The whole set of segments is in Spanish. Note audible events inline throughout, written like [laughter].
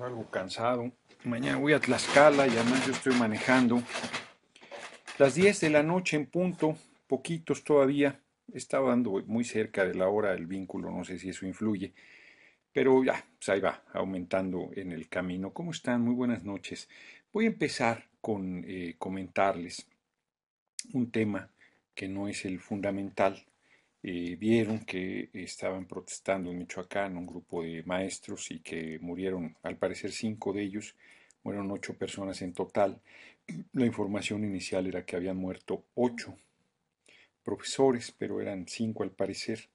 algo cansado. Mañana voy a Tlaxcala y además yo estoy manejando. Las 10 de la noche en punto, poquitos todavía. Estaba dando muy cerca de la hora del vínculo, no sé si eso influye. Pero ya, pues ahí va, aumentando en el camino. ¿Cómo están? Muy buenas noches. Voy a empezar con eh, comentarles un tema que no es el fundamental, eh, vieron que estaban protestando en Michoacán un grupo de maestros y que murieron, al parecer, cinco de ellos, murieron ocho personas en total. La información inicial era que habían muerto ocho profesores, pero eran cinco al parecer,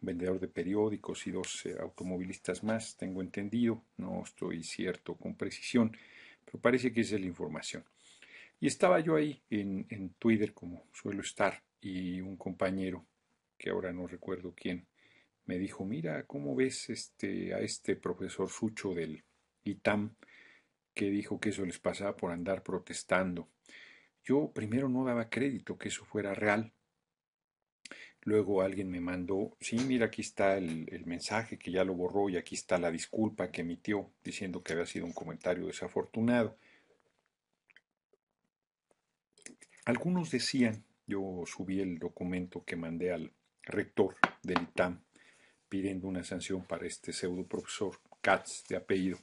un vendedor de periódicos y dos eh, automovilistas más, tengo entendido, no estoy cierto con precisión, pero parece que esa es la información. Y estaba yo ahí en Twitter, como suelo estar, y un compañero que ahora no recuerdo quién, me dijo, mira, ¿cómo ves este, a este profesor Sucho del ITAM que dijo que eso les pasaba por andar protestando? Yo primero no daba crédito que eso fuera real. Luego alguien me mandó, sí, mira, aquí está el, el mensaje que ya lo borró y aquí está la disculpa que emitió diciendo que había sido un comentario desafortunado. Algunos decían, yo subí el documento que mandé al, rector del ITAM, pidiendo una sanción para este pseudo profesor Katz de apellido,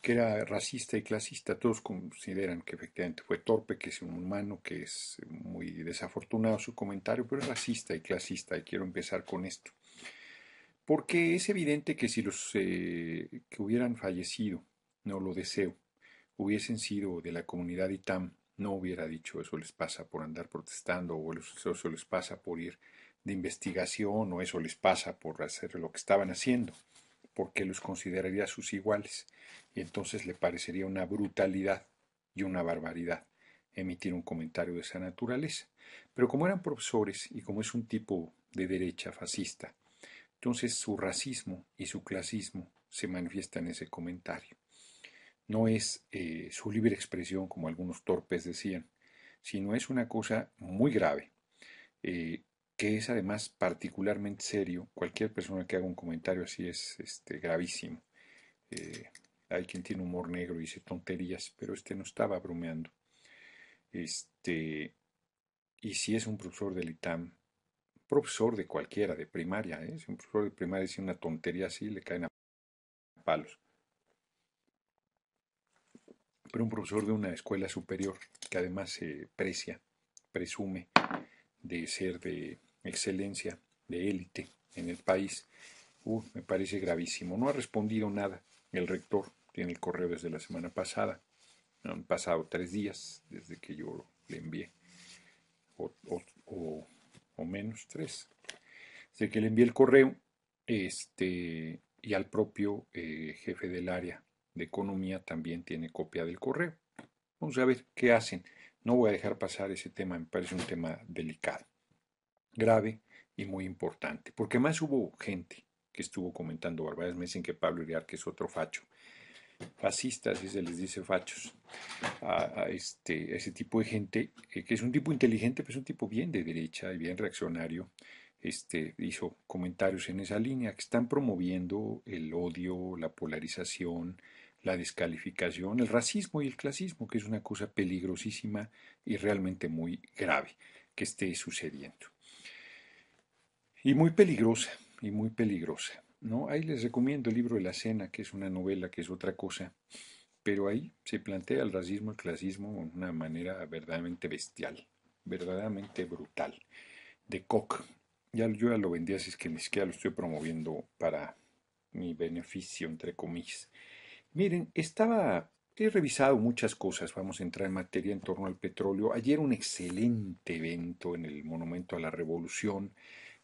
que era racista y clasista. Todos consideran que efectivamente fue torpe, que es un humano, que es muy desafortunado su comentario, pero es racista y clasista y quiero empezar con esto. Porque es evidente que si los eh, que hubieran fallecido, no lo deseo, hubiesen sido de la comunidad ITAM, no hubiera dicho eso les pasa por andar protestando o eso les pasa por ir de investigación o eso les pasa por hacer lo que estaban haciendo, porque los consideraría sus iguales y entonces le parecería una brutalidad y una barbaridad emitir un comentario de esa naturaleza. Pero como eran profesores y como es un tipo de derecha fascista, entonces su racismo y su clasismo se manifiesta en ese comentario no es eh, su libre expresión, como algunos torpes decían, sino es una cosa muy grave, eh, que es además particularmente serio. Cualquier persona que haga un comentario así es este, gravísimo. Eh, hay quien tiene humor negro y dice tonterías, pero este no estaba bromeando. Este, y si es un profesor del ITAM, profesor de cualquiera, de primaria, si un profesor de primaria dice una tontería así, le caen a palos pero un profesor de una escuela superior que además se precia, presume de ser de excelencia, de élite en el país, me parece gravísimo. No ha respondido nada el rector, tiene el correo desde la semana pasada, han pasado tres días desde que yo le envié, o, menos tres, desde que le envié el correo este, y al propio eh, jefe del área de Economía también tiene copia del correo. Vamos a ver qué hacen. No voy a dejar pasar ese tema, me parece un tema delicado, grave y muy importante, porque más hubo gente que estuvo comentando barbaridades, me dicen que Pablo Iriar, que es otro facho, fascistas, si se les dice fachos, a, este, ese tipo de gente, eh, que es un tipo inteligente, pero es un tipo bien de derecha y bien reaccionario, este, hizo comentarios en esa línea, que están promoviendo el odio, la polarización, la descalificación, el racismo y el clasismo, que es una cosa peligrosísima y realmente muy grave que esté sucediendo. Y muy peligrosa, y muy peligrosa. ¿no? Ahí les recomiendo el libro de la cena, que es una novela, que es otra cosa, pero ahí se plantea el racismo y el clasismo de una manera verdaderamente bestial, verdaderamente brutal. De Koch, ya, yo ya lo vendí, así es que ni siquiera lo estoy promoviendo para mi beneficio, entre comillas. Miren, estaba, he revisado muchas cosas, vamos a entrar en materia en torno al petróleo. Ayer un excelente evento en el Monumento a la Revolución.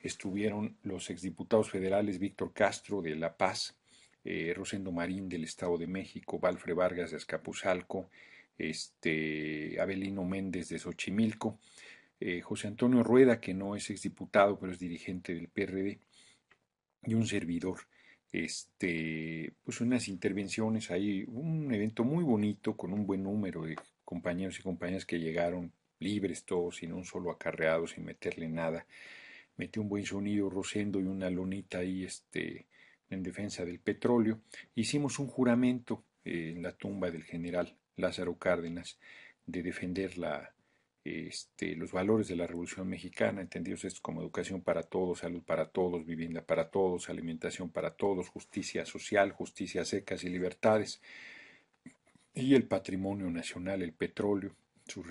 Estuvieron los exdiputados federales Víctor Castro de La Paz, eh, Rosendo Marín del Estado de México, Valfre Vargas de Escapuzalco, este, Abelino Méndez de Xochimilco, eh, José Antonio Rueda, que no es exdiputado, pero es dirigente del PRD, y un servidor este, pues unas intervenciones ahí, un evento muy bonito con un buen número de compañeros y compañeras que llegaron libres todos, sin un solo acarreado, sin meterle nada. Metió un buen sonido Rosendo y una lonita ahí este, en defensa del petróleo. Hicimos un juramento eh, en la tumba del general Lázaro Cárdenas de defender la, este, los valores de la Revolución Mexicana, entendidos como educación para todos, salud para todos, vivienda para todos, alimentación para todos, justicia social, justicia secas y libertades, y el patrimonio nacional, el petróleo,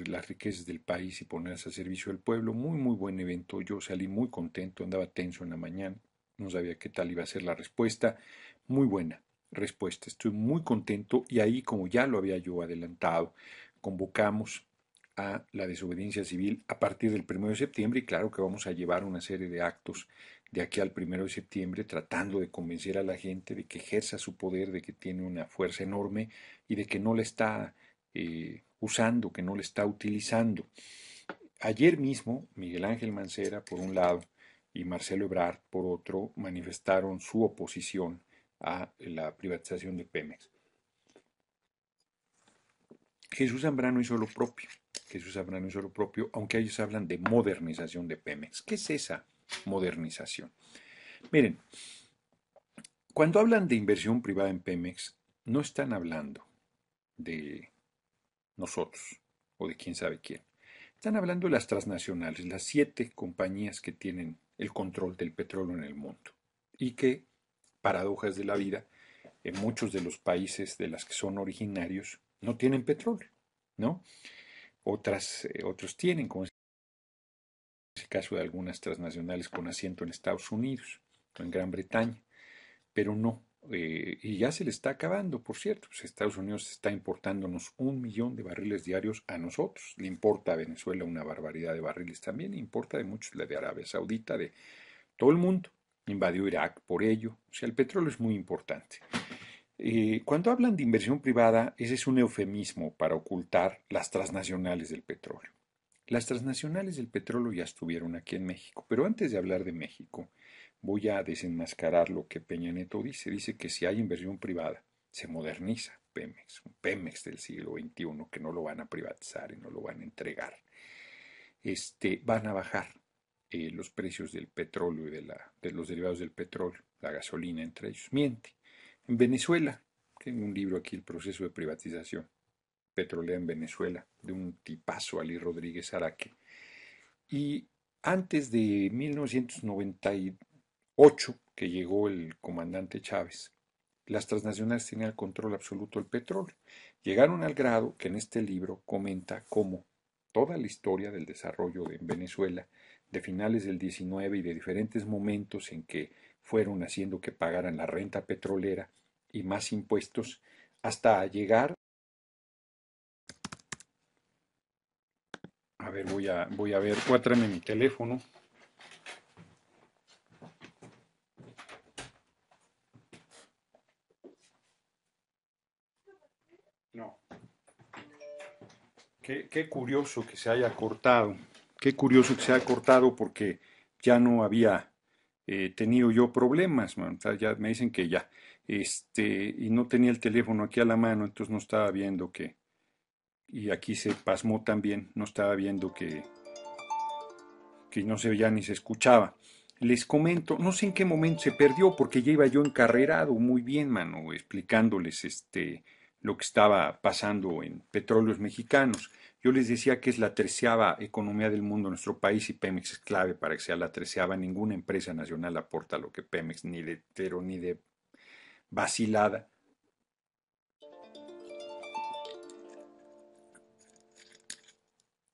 las riquezas del país y ponerse a servicio del pueblo. Muy, muy buen evento. Yo salí muy contento, andaba tenso en la mañana, no sabía qué tal iba a ser la respuesta. Muy buena respuesta, estoy muy contento y ahí, como ya lo había yo adelantado, convocamos a la desobediencia civil a partir del 1 de septiembre y claro que vamos a llevar una serie de actos de aquí al 1 de septiembre tratando de convencer a la gente de que ejerza su poder, de que tiene una fuerza enorme y de que no la está eh, usando, que no la está utilizando. Ayer mismo Miguel Ángel Mancera por un lado y Marcelo Ebrard por otro manifestaron su oposición a la privatización de Pemex. Jesús Zambrano hizo lo propio que ellos hablan en suelo propio, aunque ellos hablan de modernización de Pemex. ¿Qué es esa modernización? Miren, cuando hablan de inversión privada en Pemex, no están hablando de nosotros o de quién sabe quién. Están hablando de las transnacionales, las siete compañías que tienen el control del petróleo en el mundo y que, paradojas de la vida, en muchos de los países de las que son originarios no tienen petróleo, ¿no? otras, eh, otros tienen, como es el caso de algunas transnacionales con asiento en Estados Unidos o en Gran Bretaña, pero no. Eh, y ya se le está acabando, por cierto. Pues, Estados Unidos está importándonos un millón de barriles diarios a nosotros. Le importa a Venezuela una barbaridad de barriles también, importa de muchos, de Arabia Saudita, de todo el mundo. Invadió Irak por ello. O sea, el petróleo es muy importante. Eh, cuando hablan de inversión privada, ese es un eufemismo para ocultar las transnacionales del petróleo. Las transnacionales del petróleo ya estuvieron aquí en México, pero antes de hablar de México, voy a desenmascarar lo que Peña Neto dice. Dice que si hay inversión privada, se moderniza Pemex, un Pemex del siglo XXI que no lo van a privatizar y no lo van a entregar. Este, van a bajar eh, los precios del petróleo y de, la, de los derivados del petróleo, la gasolina entre ellos. Miente. En Venezuela, tengo un libro aquí, El proceso de privatización petrolera en Venezuela, de un tipazo, Ali Rodríguez Araque. Y antes de 1998, que llegó el comandante Chávez, las transnacionales tenían el control absoluto del petróleo. Llegaron al grado que en este libro comenta cómo toda la historia del desarrollo en Venezuela, de finales del 19 y de diferentes momentos en que fueron haciendo que pagaran la renta petrolera y más impuestos hasta llegar A ver, voy a, voy a ver, cuátrame mi teléfono. No. Qué, qué, curioso que se haya cortado. Qué curioso que se haya cortado porque ya no había eh, tenido yo problemas, ya me dicen que ya, este, y no tenía el teléfono aquí a la mano, entonces no estaba viendo que, y aquí se pasmó también, no estaba viendo que, que no se veía ni se escuchaba. Les comento, no sé en qué momento se perdió, porque ya iba yo encarrerado muy bien, mano, explicándoles este, lo que estaba pasando en petróleos mexicanos. Yo les decía que es la treceava economía del mundo nuestro país y Pemex es clave para que sea la treceava. Ninguna empresa nacional aporta lo que Pemex, ni de ni de vacilada.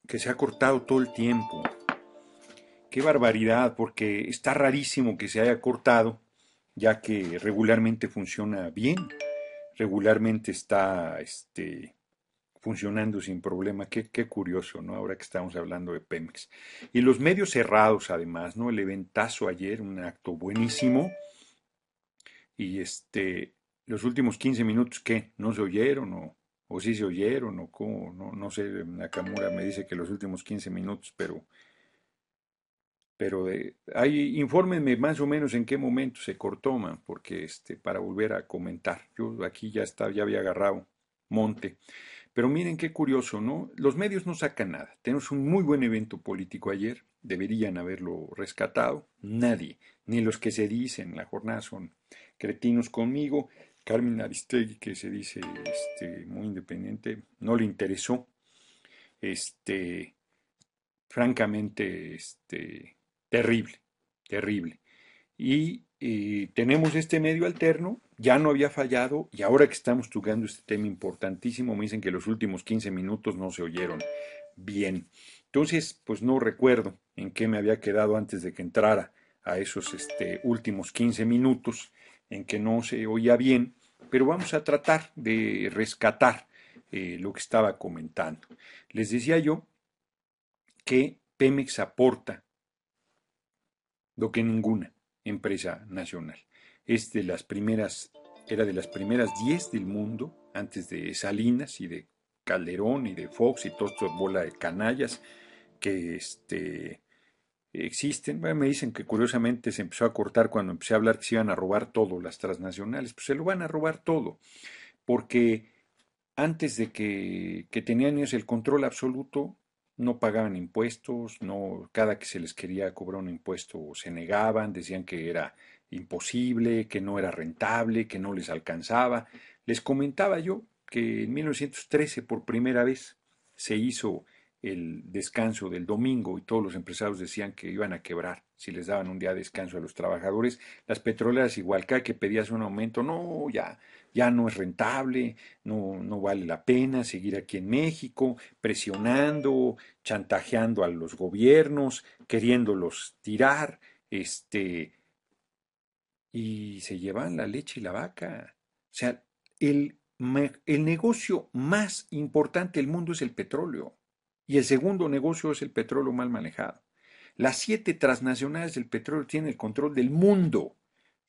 Que se ha cortado todo el tiempo. Qué barbaridad, porque está rarísimo que se haya cortado, ya que regularmente funciona bien, regularmente está este, funcionando sin problema. Qué, qué, curioso, ¿no? Ahora que estamos hablando de Pemex. Y los medios cerrados, además, ¿no? El eventazo ayer, un acto buenísimo. Y este, los últimos 15 minutos, ¿qué? ¿No se oyeron o, o sí se oyeron o cómo? No, no sé, Nakamura me dice que los últimos 15 minutos, pero... Pero ahí infórmenme más o menos en qué momento se cortó, man, porque este, para volver a comentar. Yo aquí ya, está, ya había agarrado monte. Pero miren qué curioso, ¿no? Los medios no sacan nada. Tenemos un muy buen evento político ayer, deberían haberlo rescatado. Nadie, ni los que se dicen la jornada son cretinos conmigo. Carmen Aristegui, que se dice este, muy independiente, no le interesó. Este, francamente, este, terrible, terrible. Y eh, tenemos este medio alterno ya no había fallado y ahora que estamos tocando este tema importantísimo, me dicen que los últimos 15 minutos no se oyeron bien. Entonces, pues no recuerdo en qué me había quedado antes de que entrara a esos este, últimos 15 minutos en que no se oía bien, pero vamos a tratar de rescatar eh, lo que estaba comentando. Les decía yo que Pemex aporta lo que ninguna empresa nacional es de las primeras, era de las primeras 10 del mundo, antes de Salinas y de Calderón y de Fox y toda esta bola de canallas que este, existen. me dicen que curiosamente se empezó a cortar cuando empecé a hablar que se iban a robar todo las transnacionales. Pues se lo van a robar todo, porque antes de que, tenían ellos el control absoluto, no pagaban impuestos, no, cada que se les quería cobrar un impuesto se negaban, decían que era imposible, que no era rentable, que no les alcanzaba. Les comentaba yo que en 1913 por primera vez se hizo el descanso del domingo y todos los empresarios decían que iban a quebrar si les daban un día de descanso a los trabajadores. Las petroleras igual que pedías un aumento, no, ya, ya no es rentable, no, no vale la pena seguir aquí en México, presionando, chantajeando a los gobiernos, queriéndolos tirar, este, y se llevan la leche y la vaca. O sea, el, el negocio más importante del mundo es el petróleo y el segundo negocio es el petróleo mal manejado. Las siete transnacionales del petróleo tienen el control del mundo. O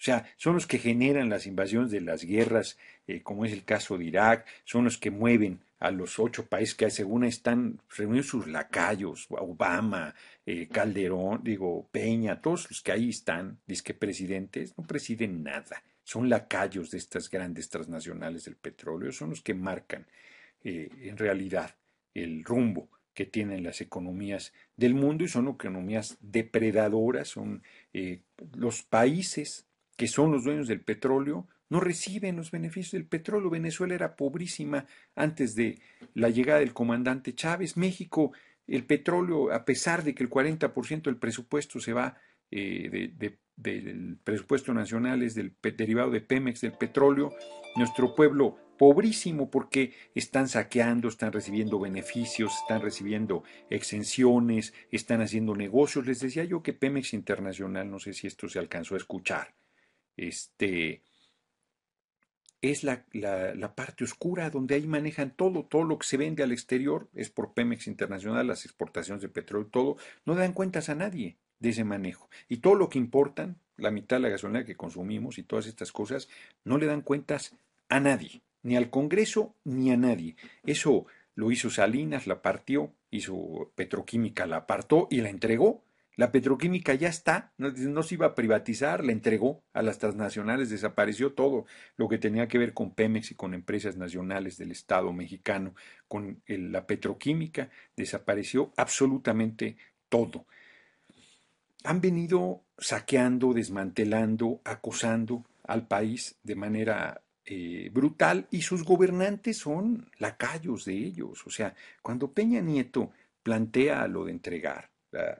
sea, son los que generan las invasiones de las guerras, eh, como es el caso de Irak, son los que mueven a los ocho países que hay, según están reunidos sus lacayos, Obama, eh, Calderón, digo, Peña, todos los que ahí están, dice que presidentes, no presiden nada, son lacayos de estas grandes transnacionales del petróleo, son los que marcan eh, en realidad el rumbo que tienen las economías del mundo y son economías depredadoras, son eh, los países que son los dueños del petróleo, no reciben los beneficios del petróleo. Venezuela era pobrísima antes de la llegada del comandante Chávez. México, el petróleo, a pesar de que el 40% del presupuesto se va eh, del presupuesto nacional es del derivado de Pemex, del petróleo, nuestro pueblo pobrísimo porque están saqueando, están recibiendo beneficios, están recibiendo exenciones, están haciendo negocios. Les decía yo que Pemex Internacional, no sé si esto se alcanzó a escuchar, este, es la, parte oscura, donde ahí manejan todo, todo lo que se vende al exterior es por Pemex Internacional, las exportaciones de petróleo, todo, no dan cuentas a nadie de ese manejo. Y todo lo que importan, la mitad de la gasolina que consumimos y todas estas cosas, no le dan cuentas a nadie, ni al Congreso ni a nadie. Eso lo hizo Salinas, la partió, hizo Petroquímica, la apartó y la entregó la petroquímica ya está, no, se iba a privatizar, la entregó a las transnacionales, desapareció todo lo que tenía que ver con Pemex y con empresas nacionales del Estado mexicano, con la petroquímica, desapareció absolutamente todo. Han venido saqueando, desmantelando, acosando al país de manera eh, brutal y sus gobernantes son lacayos de ellos. O sea, cuando Peña Nieto plantea lo de entregar,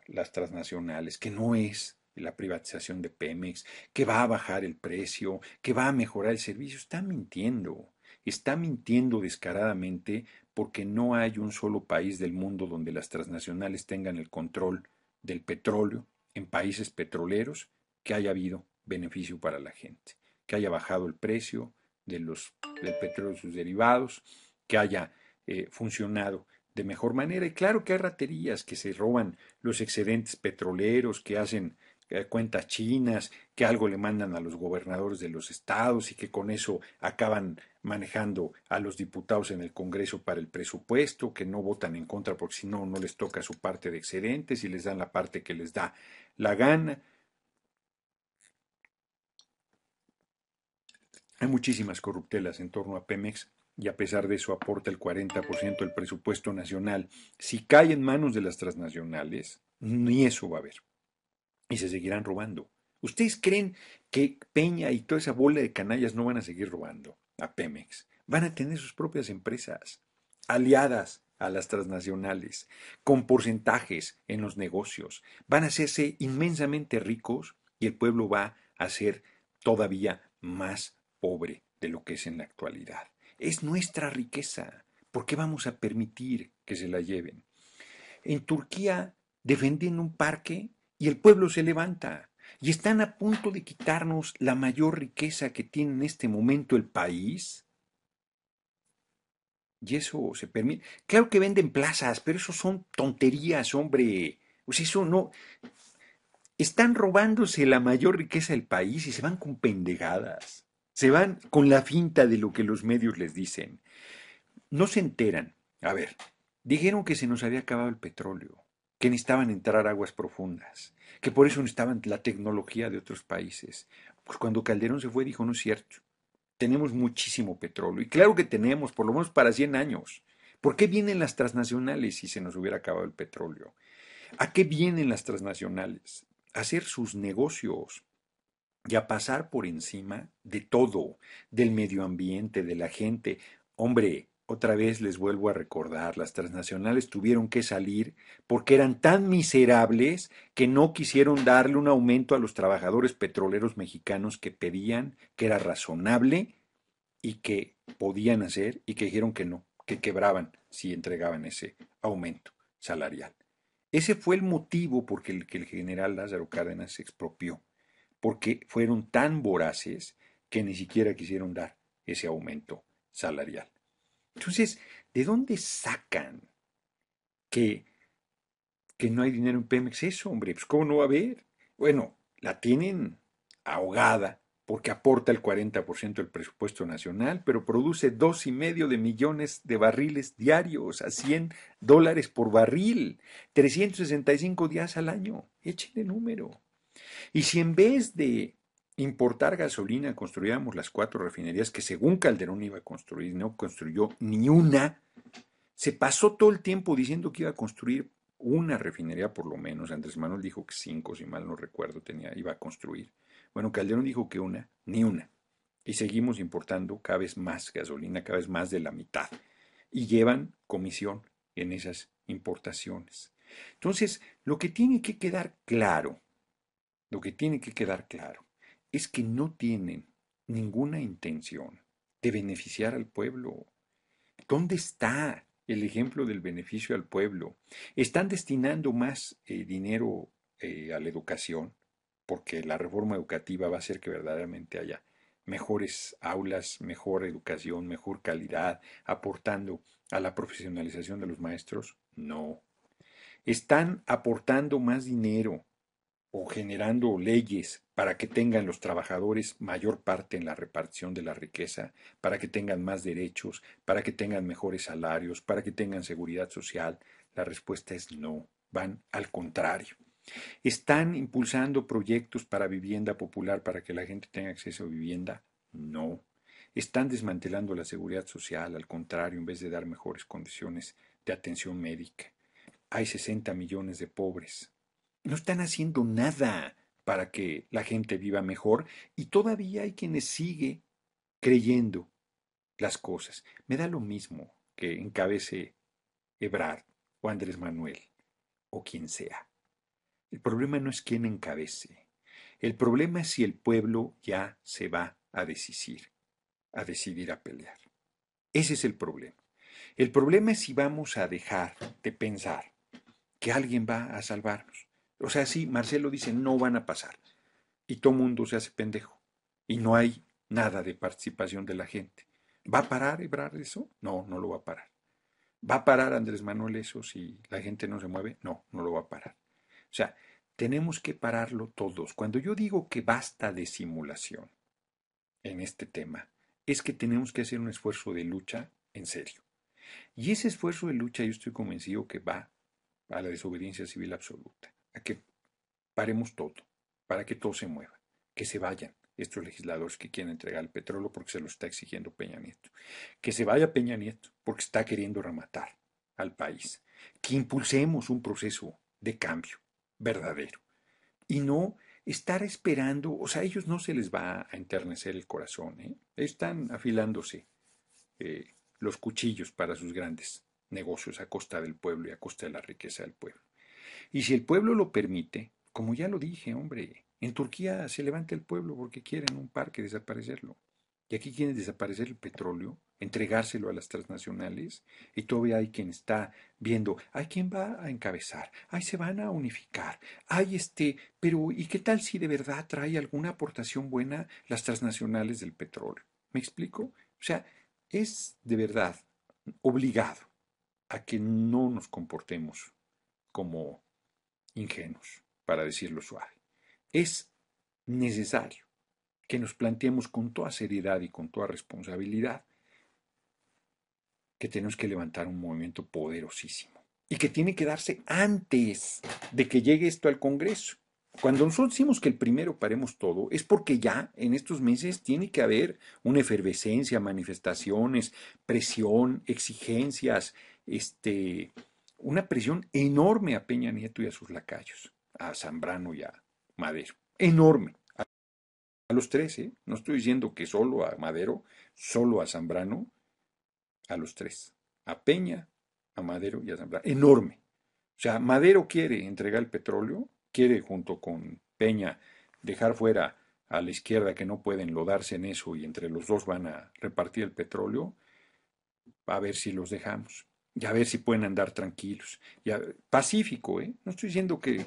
las transnacionales, que no es la privatización de Pemex, que va a bajar el precio, que va a mejorar el servicio. Está mintiendo, está mintiendo descaradamente porque no hay un solo país del mundo donde las transnacionales tengan el control del petróleo en países petroleros que haya habido beneficio para la gente, que haya bajado el precio de los, del petróleo y sus derivados, que haya eh, funcionado de mejor manera. Y claro que hay raterías que se roban los excedentes petroleros, que hacen eh, cuentas chinas, que algo le mandan a los gobernadores de los estados y que con eso acaban manejando a los diputados en el Congreso para el presupuesto, que no votan en contra porque si no, no les toca su parte de excedentes y les dan la parte que les da la gana. Hay muchísimas corruptelas en torno a Pemex y a pesar de eso aporta el 40% del presupuesto nacional, si cae en manos de las transnacionales, ni eso va a haber. Y se seguirán robando. ¿Ustedes creen que Peña y toda esa bola de canallas no van a seguir robando a Pemex? Van a tener sus propias empresas, aliadas a las transnacionales, con porcentajes en los negocios. Van a hacerse inmensamente ricos y el pueblo va a ser todavía más pobre de lo que es en la actualidad. Es nuestra riqueza. ¿Por qué vamos a permitir que se la lleven? En Turquía defendiendo un parque y el pueblo se levanta. Y están a punto de quitarnos la mayor riqueza que tiene en este momento el país. Y eso se permite. Claro que venden plazas, pero eso son tonterías, hombre. O sea, eso no. Están robándose la mayor riqueza del país y se van con pendejadas. Se van con la finta de lo que los medios les dicen. No se enteran. A ver, dijeron que se nos había acabado el petróleo, que necesitaban entrar aguas profundas, que por eso no necesitaban la tecnología de otros países. Pues cuando Calderón se fue dijo, no es cierto, tenemos muchísimo petróleo. Y claro que tenemos, por lo menos para 100 años. ¿Por qué vienen las transnacionales si se nos hubiera acabado el petróleo? ¿A qué vienen las transnacionales? A hacer sus negocios y a pasar por encima de todo, del medio ambiente, de la gente. Hombre, otra vez les vuelvo a recordar, las transnacionales tuvieron que salir porque eran tan miserables que no quisieron darle un aumento a los trabajadores petroleros mexicanos que pedían, que era razonable y que podían hacer y que dijeron que no, que quebraban si entregaban ese aumento salarial. Ese fue el motivo por el que el general Lázaro Cárdenas se expropió porque fueron tan voraces que ni siquiera quisieron dar ese aumento salarial. Entonces, ¿de dónde sacan que, que no hay dinero en Pemex? Eso, hombre, pues ¿cómo no va a haber? Bueno, la tienen ahogada porque aporta el 40% del presupuesto nacional, pero produce dos y medio de millones de barriles diarios a 100 dólares por barril, 365 días al año. Échenle número. Y si en vez de importar gasolina construíamos las cuatro refinerías que según Calderón iba a construir, no construyó ni una, se pasó todo el tiempo diciendo que iba a construir una refinería por lo menos. Andrés Manuel dijo que cinco, si mal no recuerdo, tenía, iba a construir. Bueno, Calderón dijo que una, ni una. Y seguimos importando cada vez más gasolina, cada vez más de la mitad. Y llevan comisión en esas importaciones. Entonces, lo que tiene que quedar claro lo que tiene que quedar claro es que no tienen ninguna intención de beneficiar al pueblo. ¿Dónde está el ejemplo del beneficio al pueblo? Están destinando más eh, dinero eh, a la educación, porque la reforma educativa va a hacer que verdaderamente haya mejores aulas, mejor educación, mejor calidad, aportando a la profesionalización de los maestros? No. Están aportando más dinero o generando leyes para que tengan los trabajadores mayor parte en la repartición de la riqueza, para que tengan más derechos, para que tengan mejores salarios, para que tengan seguridad social? La respuesta es no, van al contrario. ¿Están impulsando proyectos para vivienda popular para que la gente tenga acceso a vivienda? No. Están desmantelando la seguridad social, al contrario, en vez de dar mejores condiciones de atención médica. Hay 60 millones de pobres, no están haciendo nada para que la gente viva mejor y todavía hay quienes sigue creyendo las cosas. Me da lo mismo que encabece Ebrard o Andrés Manuel o quien sea. El problema no es quién encabece. El problema es si el pueblo ya se va a decidir, a decidir a pelear. Ese es el problema. El problema es si vamos a dejar de pensar que alguien va a salvarnos. O sea, sí, Marcelo dice, no van a pasar. Y todo mundo se hace pendejo. Y no hay nada de participación de la gente. ¿Va a parar Ebrard eso? No, no lo va a parar. ¿Va a parar Andrés Manuel eso si la gente no se mueve? No, no lo va a parar. O sea, tenemos que pararlo todos. Cuando yo digo que basta de simulación en este tema, es que tenemos que hacer un esfuerzo de lucha en serio. Y ese esfuerzo de lucha yo estoy convencido que va a la desobediencia civil absoluta que paremos todo, para que todo se mueva, que se vayan estos legisladores que quieren entregar el petróleo porque se lo está exigiendo Peña Nieto. Que se vaya Peña Nieto porque está queriendo rematar al país. Que impulsemos un proceso de cambio verdadero y no estar esperando, o sea, a ellos no se les va a enternecer el corazón, ¿eh? están afilándose eh, los cuchillos para sus grandes negocios a costa del pueblo y a costa de la riqueza del pueblo. Y si el pueblo lo permite, como ya lo dije, hombre, en Turquía se levanta el pueblo porque quieren un parque desaparecerlo. Y aquí quieren desaparecer el petróleo, entregárselo a las transnacionales, y todavía hay quien está viendo, hay quien va a encabezar, hay se van a unificar, hay este, pero ¿y qué tal si de verdad trae alguna aportación buena las transnacionales del petróleo? ¿Me explico? O sea, es de verdad obligado a que no nos comportemos como ingenuos, para decirlo suave. Es necesario que nos planteemos con toda seriedad y con toda responsabilidad que tenemos que levantar un movimiento poderosísimo y que tiene que darse antes de que llegue esto al Congreso. Cuando nosotros decimos que el primero paremos todo, es porque ya en estos meses tiene que haber una efervescencia, manifestaciones, presión, exigencias, este, una presión enorme a Peña Nieto y a sus lacayos, a Zambrano y a Madero. Enorme. A los tres, ¿eh? No estoy diciendo que solo a Madero, solo a Zambrano, a los tres. A Peña, a Madero y a Zambrano. Enorme. O sea, Madero quiere entregar el petróleo, quiere junto con Peña dejar fuera a la izquierda que no pueden lodarse en eso y entre los dos van a repartir el petróleo, a ver si los dejamos y a ver si pueden andar tranquilos. Y pacífico, ¿eh? No estoy diciendo que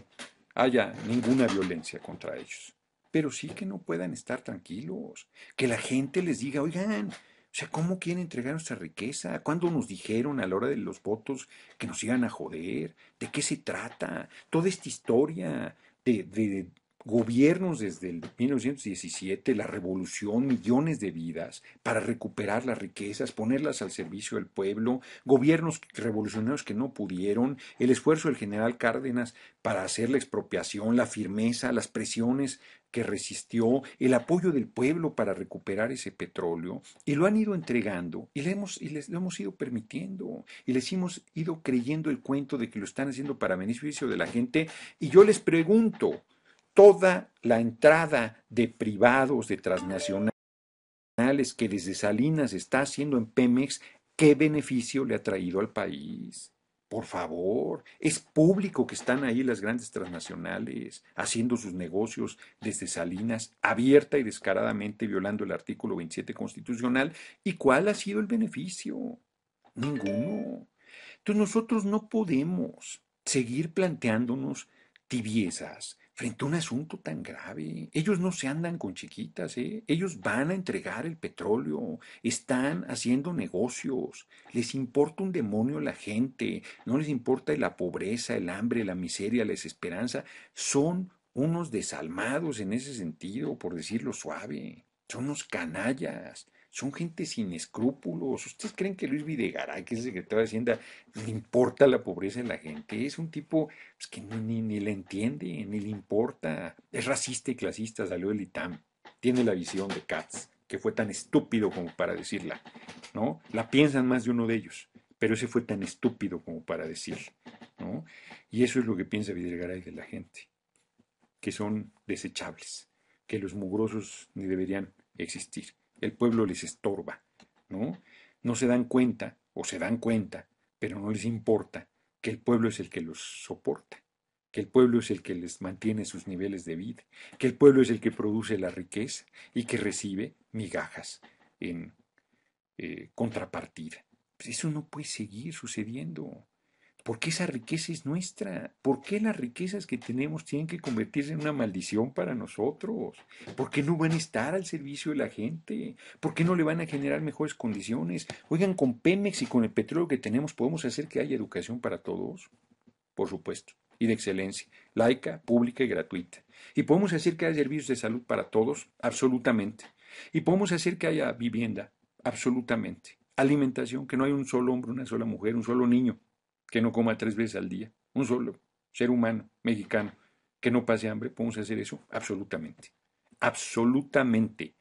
haya ninguna violencia contra ellos, pero sí que no puedan estar tranquilos, que la gente les diga, oigan, o sea, ¿cómo quieren entregar nuestra riqueza? ¿Cuándo nos dijeron a la hora de los votos que nos iban a joder? ¿De qué se trata? Toda esta historia de, de, gobiernos desde el 1917, la revolución, millones de vidas para recuperar las riquezas, ponerlas al servicio del pueblo, gobiernos revolucionarios que no pudieron, el esfuerzo del general Cárdenas para hacer la expropiación, la firmeza, las presiones que resistió, el apoyo del pueblo para recuperar ese petróleo, y lo han ido entregando, y, le hemos, y les lo hemos ido permitiendo, y les hemos ido creyendo el cuento de que lo están haciendo para beneficio de la gente, y yo les pregunto, toda la entrada de privados, de transnacionales que desde Salinas está haciendo en Pemex, ¿qué beneficio le ha traído al país? Por favor, es público que están ahí las grandes transnacionales haciendo sus negocios desde Salinas, abierta y descaradamente violando el artículo 27 constitucional. ¿Y cuál ha sido el beneficio? Ninguno. Entonces nosotros no podemos seguir planteándonos tibiezas, frente a un asunto tan grave. Ellos no se andan con chiquitas, ¿eh? ellos van a entregar el petróleo, están haciendo negocios, les importa un demonio la gente, no les importa la pobreza, el hambre, la miseria, la desesperanza, son unos desalmados en ese sentido, por decirlo suave, son unos canallas, son gente sin escrúpulos. ¿Ustedes creen que Luis Videgaray, que es el secretario de Hacienda, le importa la pobreza de la gente? Es un tipo pues, que ni, le entiende, ni le importa. Es racista y clasista, salió del ITAM. Tiene la visión de Katz, que fue tan estúpido como para decirla. ¿no? La piensan más de uno de ellos, pero ese fue tan estúpido como para decirla. ¿no? Y eso es lo que piensa Videgaray de la gente, que son desechables, que los mugrosos ni deberían existir el pueblo les estorba, ¿no? No se dan cuenta, o se dan cuenta, pero no les importa que el pueblo es el que los soporta, que el pueblo es el que les mantiene sus niveles de vida, que el pueblo es el que produce la riqueza y que recibe migajas en eh, contrapartida. Pues eso no puede seguir sucediendo qué esa riqueza es nuestra. ¿Por qué las riquezas que tenemos tienen que convertirse en una maldición para nosotros? ¿Por qué no van a estar al servicio de la gente? ¿Por qué no le van a generar mejores condiciones? Oigan, con Pemex y con el petróleo que tenemos, ¿podemos hacer que haya educación para todos? Por supuesto, y de excelencia, laica, pública y gratuita. ¿Y podemos hacer que haya servicios de salud para todos? Absolutamente. ¿Y podemos hacer que haya vivienda? Absolutamente. Alimentación, que no hay un solo hombre, una sola mujer, un solo niño que no coma tres veces al día, un solo ser humano mexicano que no pase hambre, podemos hacer eso absolutamente, absolutamente.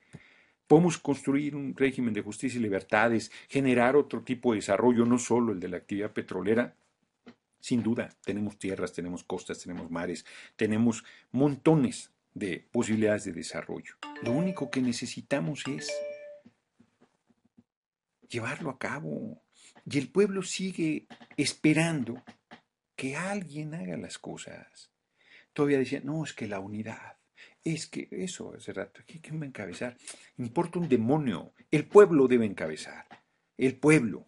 Podemos construir un régimen de justicia y libertades, generar otro tipo de desarrollo, no solo el de la actividad petrolera. Sin duda, tenemos tierras, tenemos costas, tenemos mares, tenemos montones de posibilidades de desarrollo. Lo único que necesitamos es llevarlo a cabo, y el pueblo sigue esperando que alguien haga las cosas. Todavía decía, no, es que la unidad, es que eso, hace rato, ¿quién va a encabezar? Importa un demonio, el pueblo debe encabezar, el pueblo.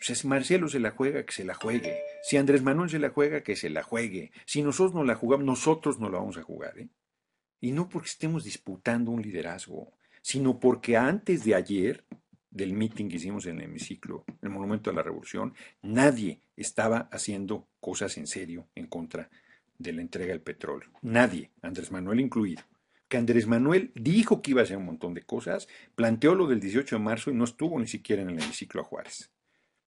O sea, si Marcelo se la juega, que se la juegue. Si Andrés Manuel se la juega, que se la juegue. Si nosotros no la jugamos, nosotros no la vamos a jugar. ¿eh? Y no porque estemos disputando un liderazgo, sino porque antes de ayer del meeting que hicimos en el hemiciclo, el Monumento a la Revolución, nadie estaba haciendo cosas en serio en contra de la entrega del petróleo. Nadie, Andrés Manuel incluido. Que Andrés Manuel dijo que iba a hacer un montón de cosas, planteó lo del 18 de marzo y no estuvo ni siquiera en el hemiciclo a Juárez.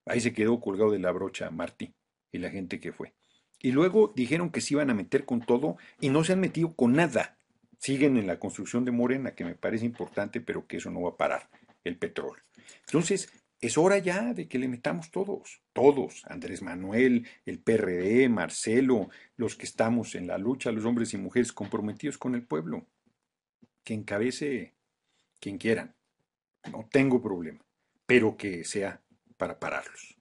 Ahí se quedó colgado de la brocha Martí y la gente que fue. Y luego dijeron que se iban a meter con todo y no se han metido con nada. Siguen en la construcción de Morena, que me parece importante, pero que eso no va a parar el petróleo. Entonces, es hora ya de que le metamos todos, todos, Andrés Manuel, el PRD, Marcelo, los que estamos en la lucha, los hombres y mujeres comprometidos con el pueblo, que encabece quien quieran, no tengo problema, pero que sea para pararlos.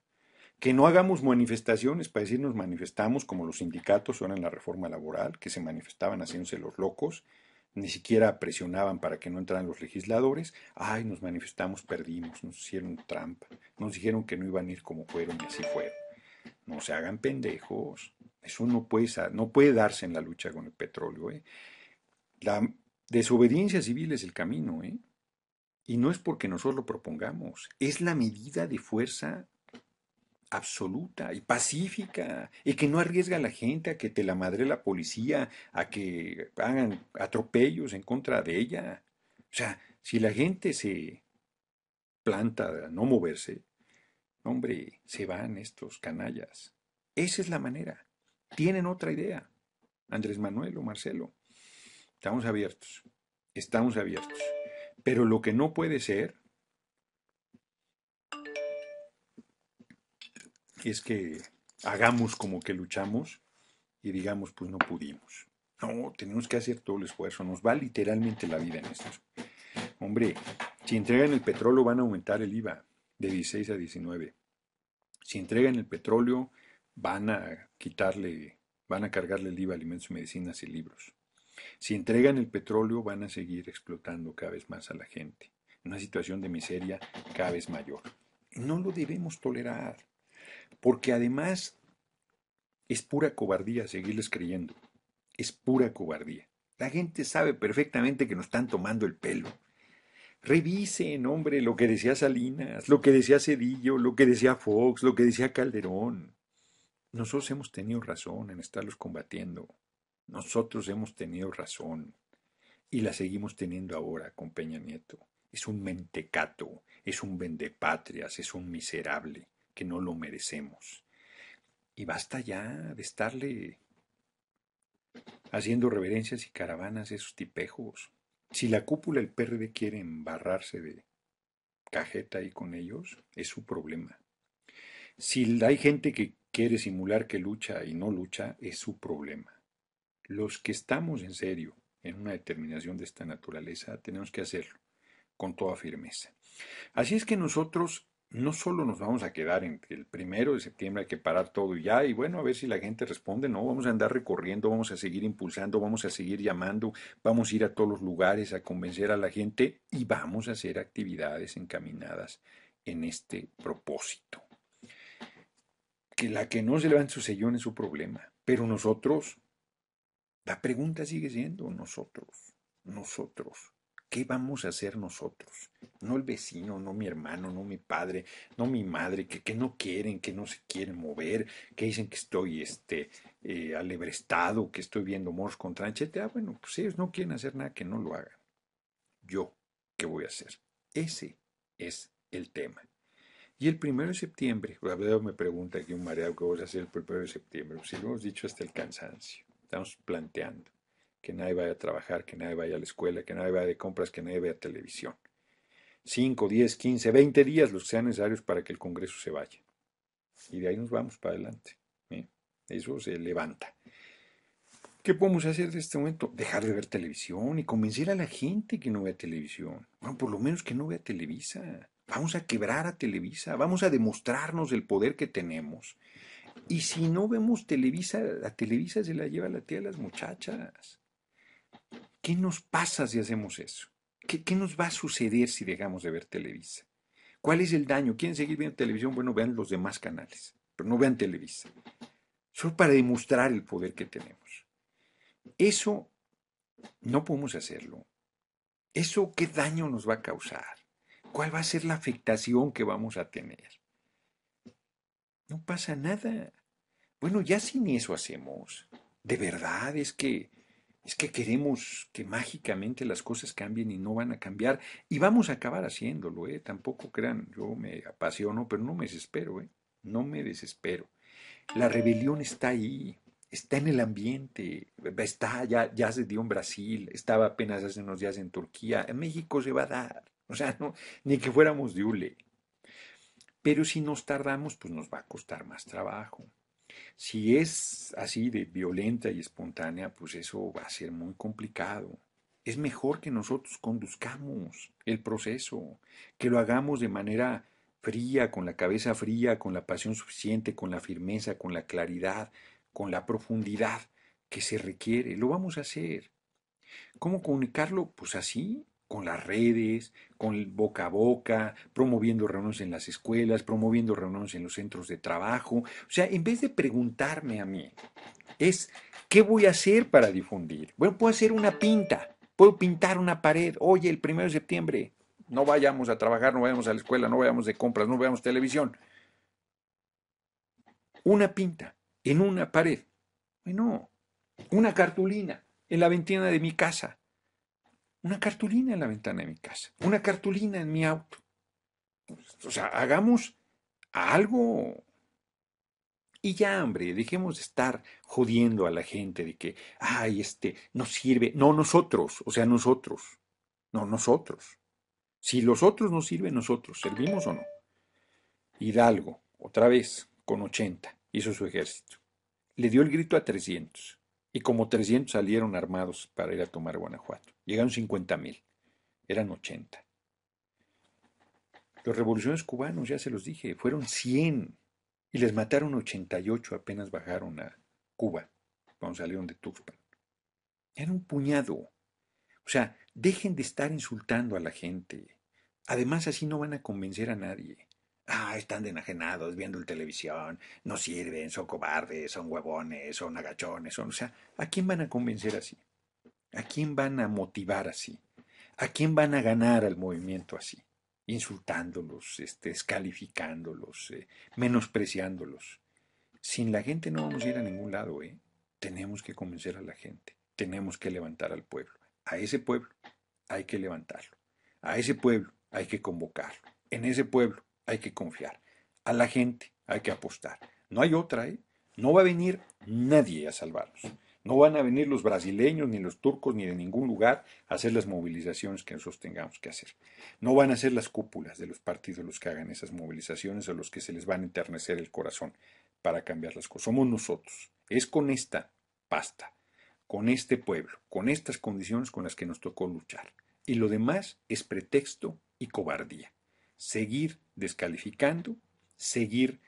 Que no hagamos manifestaciones para decir nos manifestamos como los sindicatos son en la reforma laboral, que se manifestaban haciéndose los locos, ni siquiera presionaban para que no entraran los legisladores. Ay, nos manifestamos, perdimos, nos hicieron trampa, nos dijeron que no iban a ir como fueron y así fueron. No se hagan pendejos. Eso no puede, no puede darse en la lucha con el petróleo. ¿eh? La desobediencia civil es el camino. ¿eh? Y no es porque nosotros lo propongamos, es la medida de fuerza absoluta y pacífica y que no arriesga a la gente a que te la madre la policía, a que hagan atropellos en contra de ella. O sea, si la gente se planta no moverse, hombre, se van estos canallas. Esa es la manera. Tienen otra idea. Andrés Manuel o Marcelo. Estamos abiertos. Estamos abiertos. Pero lo que no puede ser es que hagamos como que luchamos y digamos, pues no pudimos. No, tenemos que hacer todo el esfuerzo, nos va literalmente la vida en esto. Hombre, si entregan el petróleo van a aumentar el IVA de 16 a 19. Si entregan el petróleo van a quitarle, van a cargarle el IVA a alimentos, medicinas y libros. Si entregan el petróleo van a seguir explotando cada vez más a la gente. Una situación de miseria cada vez mayor. No lo debemos tolerar. Porque además es pura cobardía seguirles creyendo. Es pura cobardía. La gente sabe perfectamente que nos están tomando el pelo. Revisen, hombre, lo que decía Salinas, lo que decía Cedillo, lo que decía Fox, lo que decía Calderón. Nosotros hemos tenido razón en estarlos combatiendo. Nosotros hemos tenido razón. Y la seguimos teniendo ahora con Peña Nieto. Es un mentecato, es un vendepatrias, es un miserable que no lo merecemos. Y basta ya de estarle haciendo reverencias y caravanas a esos tipejos. Si la cúpula el PRD quiere embarrarse de cajeta ahí con ellos, es su problema. Si hay gente que quiere simular que lucha y no lucha, es su problema. Los que estamos en serio en una determinación de esta naturaleza, tenemos que hacerlo con toda firmeza. Así es que nosotros no solo nos vamos a quedar en el primero de septiembre hay que parar todo y ya y bueno, a ver si la gente responde, no, vamos a andar recorriendo, vamos a seguir impulsando, vamos a seguir llamando, vamos a ir a todos los lugares a convencer a la gente y vamos a hacer actividades encaminadas en este propósito. Que la que no se levante su sellón es su problema, pero nosotros, la pregunta sigue siendo nosotros, nosotros. ¿Qué vamos a hacer nosotros? No el vecino, no mi hermano, no mi padre, no mi madre, que, no quieren, que no se quieren mover, que dicen que estoy este, eh, alebrestado, que estoy viendo moros con tranchete. Ah, bueno, pues ellos no quieren hacer nada, que no lo hagan. Yo, ¿qué voy a hacer? Ese es el tema. Y el primero de septiembre, me pregunta aquí un mareado ¿qué voy a hacer el primero de septiembre, pues, si lo hemos dicho hasta el cansancio, estamos planteando que nadie vaya a trabajar, que nadie vaya a la escuela, que nadie vaya de compras, que nadie vea televisión. 5, 10, 15, 20 días los que sean necesarios para que el Congreso se vaya. Y de ahí nos vamos para adelante. ¿eh? Eso se levanta. ¿Qué podemos hacer de este momento? Dejar de ver televisión y convencer a la gente que no vea televisión. Bueno, por lo menos que no vea Televisa. Vamos a quebrar a Televisa, vamos a demostrarnos el poder que tenemos. Y si no vemos Televisa, a Televisa se la lleva la tía de las muchachas. ¿Qué nos pasa si hacemos eso? ¿Qué, nos va a suceder si dejamos de ver Televisa? ¿Cuál es el daño? ¿Quieren seguir viendo televisión? Bueno, vean los demás canales, pero no vean Televisa. Solo para demostrar el poder que tenemos. Eso no podemos hacerlo. ¿Eso qué daño nos va a causar? ¿Cuál va a ser la afectación que vamos a tener? No pasa nada. Bueno, ya sin eso hacemos. De verdad es que es que queremos que mágicamente las cosas cambien y no van a cambiar. Y vamos a acabar haciéndolo, ¿eh? Tampoco crean, yo me apasiono, pero no me desespero, ¿eh? No me desespero. La rebelión está ahí, está en el ambiente, está, ya, ya se dio en Brasil, estaba apenas hace unos días en Turquía, en México se va a dar. O sea, no, ni que fuéramos de hule. Pero si nos tardamos, pues nos va a costar más trabajo. Si es así de violenta y espontánea, pues eso va a ser muy complicado. Es mejor que nosotros conduzcamos el proceso, que lo hagamos de manera fría, con la cabeza fría, con la pasión suficiente, con la firmeza, con la claridad, con la profundidad que se requiere. Lo vamos a hacer. ¿Cómo comunicarlo? Pues así, con las redes, con boca a boca, promoviendo reuniones en las escuelas, promoviendo reuniones en los centros de trabajo. O sea, en vez de preguntarme a mí, es, ¿qué voy a hacer para difundir? Bueno, puedo hacer una pinta, puedo pintar una pared. Oye, el primero de septiembre, no vayamos a trabajar, no vayamos a la escuela, no vayamos de compras, no veamos televisión. Una pinta en una pared. Bueno, una cartulina en la ventana de mi casa una cartulina en la ventana de mi casa, una cartulina en mi auto. O sea, hagamos algo. Y ya, hombre, dejemos de estar jodiendo a la gente de que, ay, este, no sirve. No, nosotros, o sea, nosotros. No, nosotros. Si los otros no sirven, nosotros, ¿servimos o no? Hidalgo, otra vez, con 80, hizo su ejército. Le dio el grito a 300 y como 300 salieron armados para ir a tomar Guanajuato. Llegaron 50 mil, eran 80. Los revolucionarios cubanos, ya se los dije, fueron 100 y les mataron 88 apenas bajaron a Cuba, cuando salieron de Tuxpan. Era un puñado. O sea, dejen de estar insultando a la gente. Además, así no van a convencer a nadie. Ah, están de enajenados viendo el televisión, no sirven, son cobardes, son huevones, son agachones, O sea, ¿a quién van a convencer así? ¿A quién van a motivar así? ¿A quién van a ganar al movimiento así? Insultándolos, este, descalificándolos, eh, menospreciándolos. Sin la gente no vamos a ir a ningún lado, ¿eh? Tenemos que convencer a la gente, tenemos que levantar al pueblo. A ese pueblo hay que levantarlo, a ese pueblo hay que convocarlo. En ese pueblo hay que confiar. A la gente hay que apostar. No hay otra, ¿eh? No va a venir nadie a salvarnos. No van a venir los brasileños, ni los turcos, ni de ningún lugar a hacer las movilizaciones que nosotros tengamos que hacer. No van a ser las cúpulas de los partidos los que hagan esas movilizaciones o los que se les van a enternecer el corazón para cambiar las cosas. Somos nosotros. Es con esta pasta, con este pueblo, con estas condiciones con las que nos tocó luchar. Y lo demás es pretexto y cobardía seguir descalificando, seguir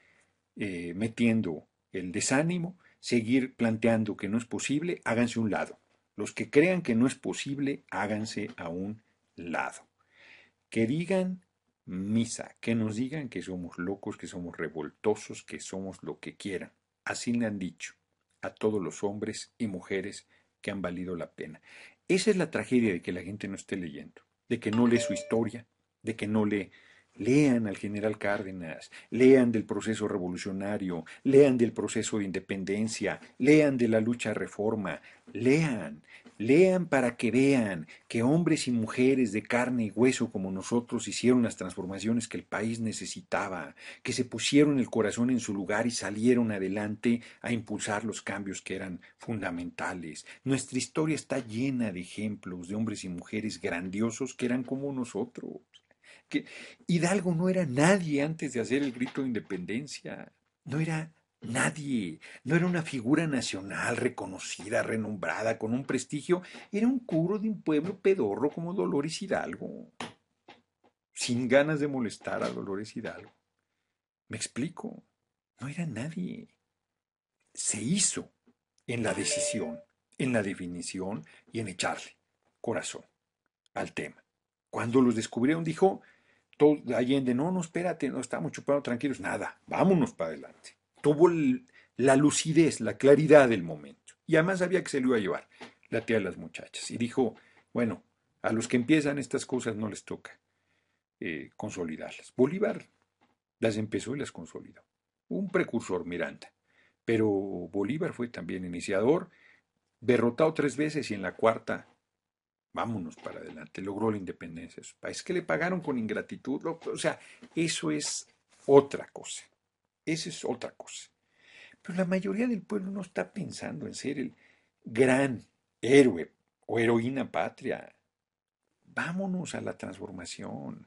eh, metiendo el desánimo, seguir planteando que no es posible, háganse un lado. Los que crean que no es posible, háganse a un lado. Que digan misa, que nos digan que somos locos, que somos revoltosos, que somos lo que quieran. Así le han dicho a todos los hombres y mujeres que han valido la pena. Esa es la tragedia de que la gente no esté leyendo, de que no lee su historia, de que no lee Lean al general Cárdenas, lean del proceso revolucionario, lean del proceso de independencia, lean de la lucha reforma, lean, lean para que vean que hombres y mujeres de carne y hueso como nosotros hicieron las transformaciones que el país necesitaba, que se pusieron el corazón en su lugar y salieron adelante a impulsar los cambios que eran fundamentales. Nuestra historia está llena de ejemplos de hombres y mujeres grandiosos que eran como nosotros que Hidalgo no era nadie antes de hacer el grito de independencia, no era nadie, no era una figura nacional reconocida, renombrada, con un prestigio, era un curo de un pueblo pedorro como Dolores Hidalgo, sin ganas de molestar a Dolores Hidalgo. Me explico, no era nadie. Se hizo en la decisión, en la definición y en echarle corazón al tema. Cuando los descubrieron dijo, Allende, no, no, espérate, no estamos chupando tranquilos, nada, vámonos para adelante. Tuvo la lucidez, la claridad del momento. Y además sabía que se lo iba a llevar la tía de las muchachas. Y dijo, bueno, a los que empiezan estas cosas no les toca eh, consolidarlas. Bolívar las empezó y las consolidó. Un precursor Miranda. Pero Bolívar fue también iniciador, derrotado tres veces y en la cuarta vámonos para adelante, logró la independencia de su país. que le pagaron con ingratitud? O sea, eso es otra cosa. Esa es otra cosa. Pero la mayoría del pueblo no está pensando en ser el gran héroe o heroína patria. Vámonos a la transformación.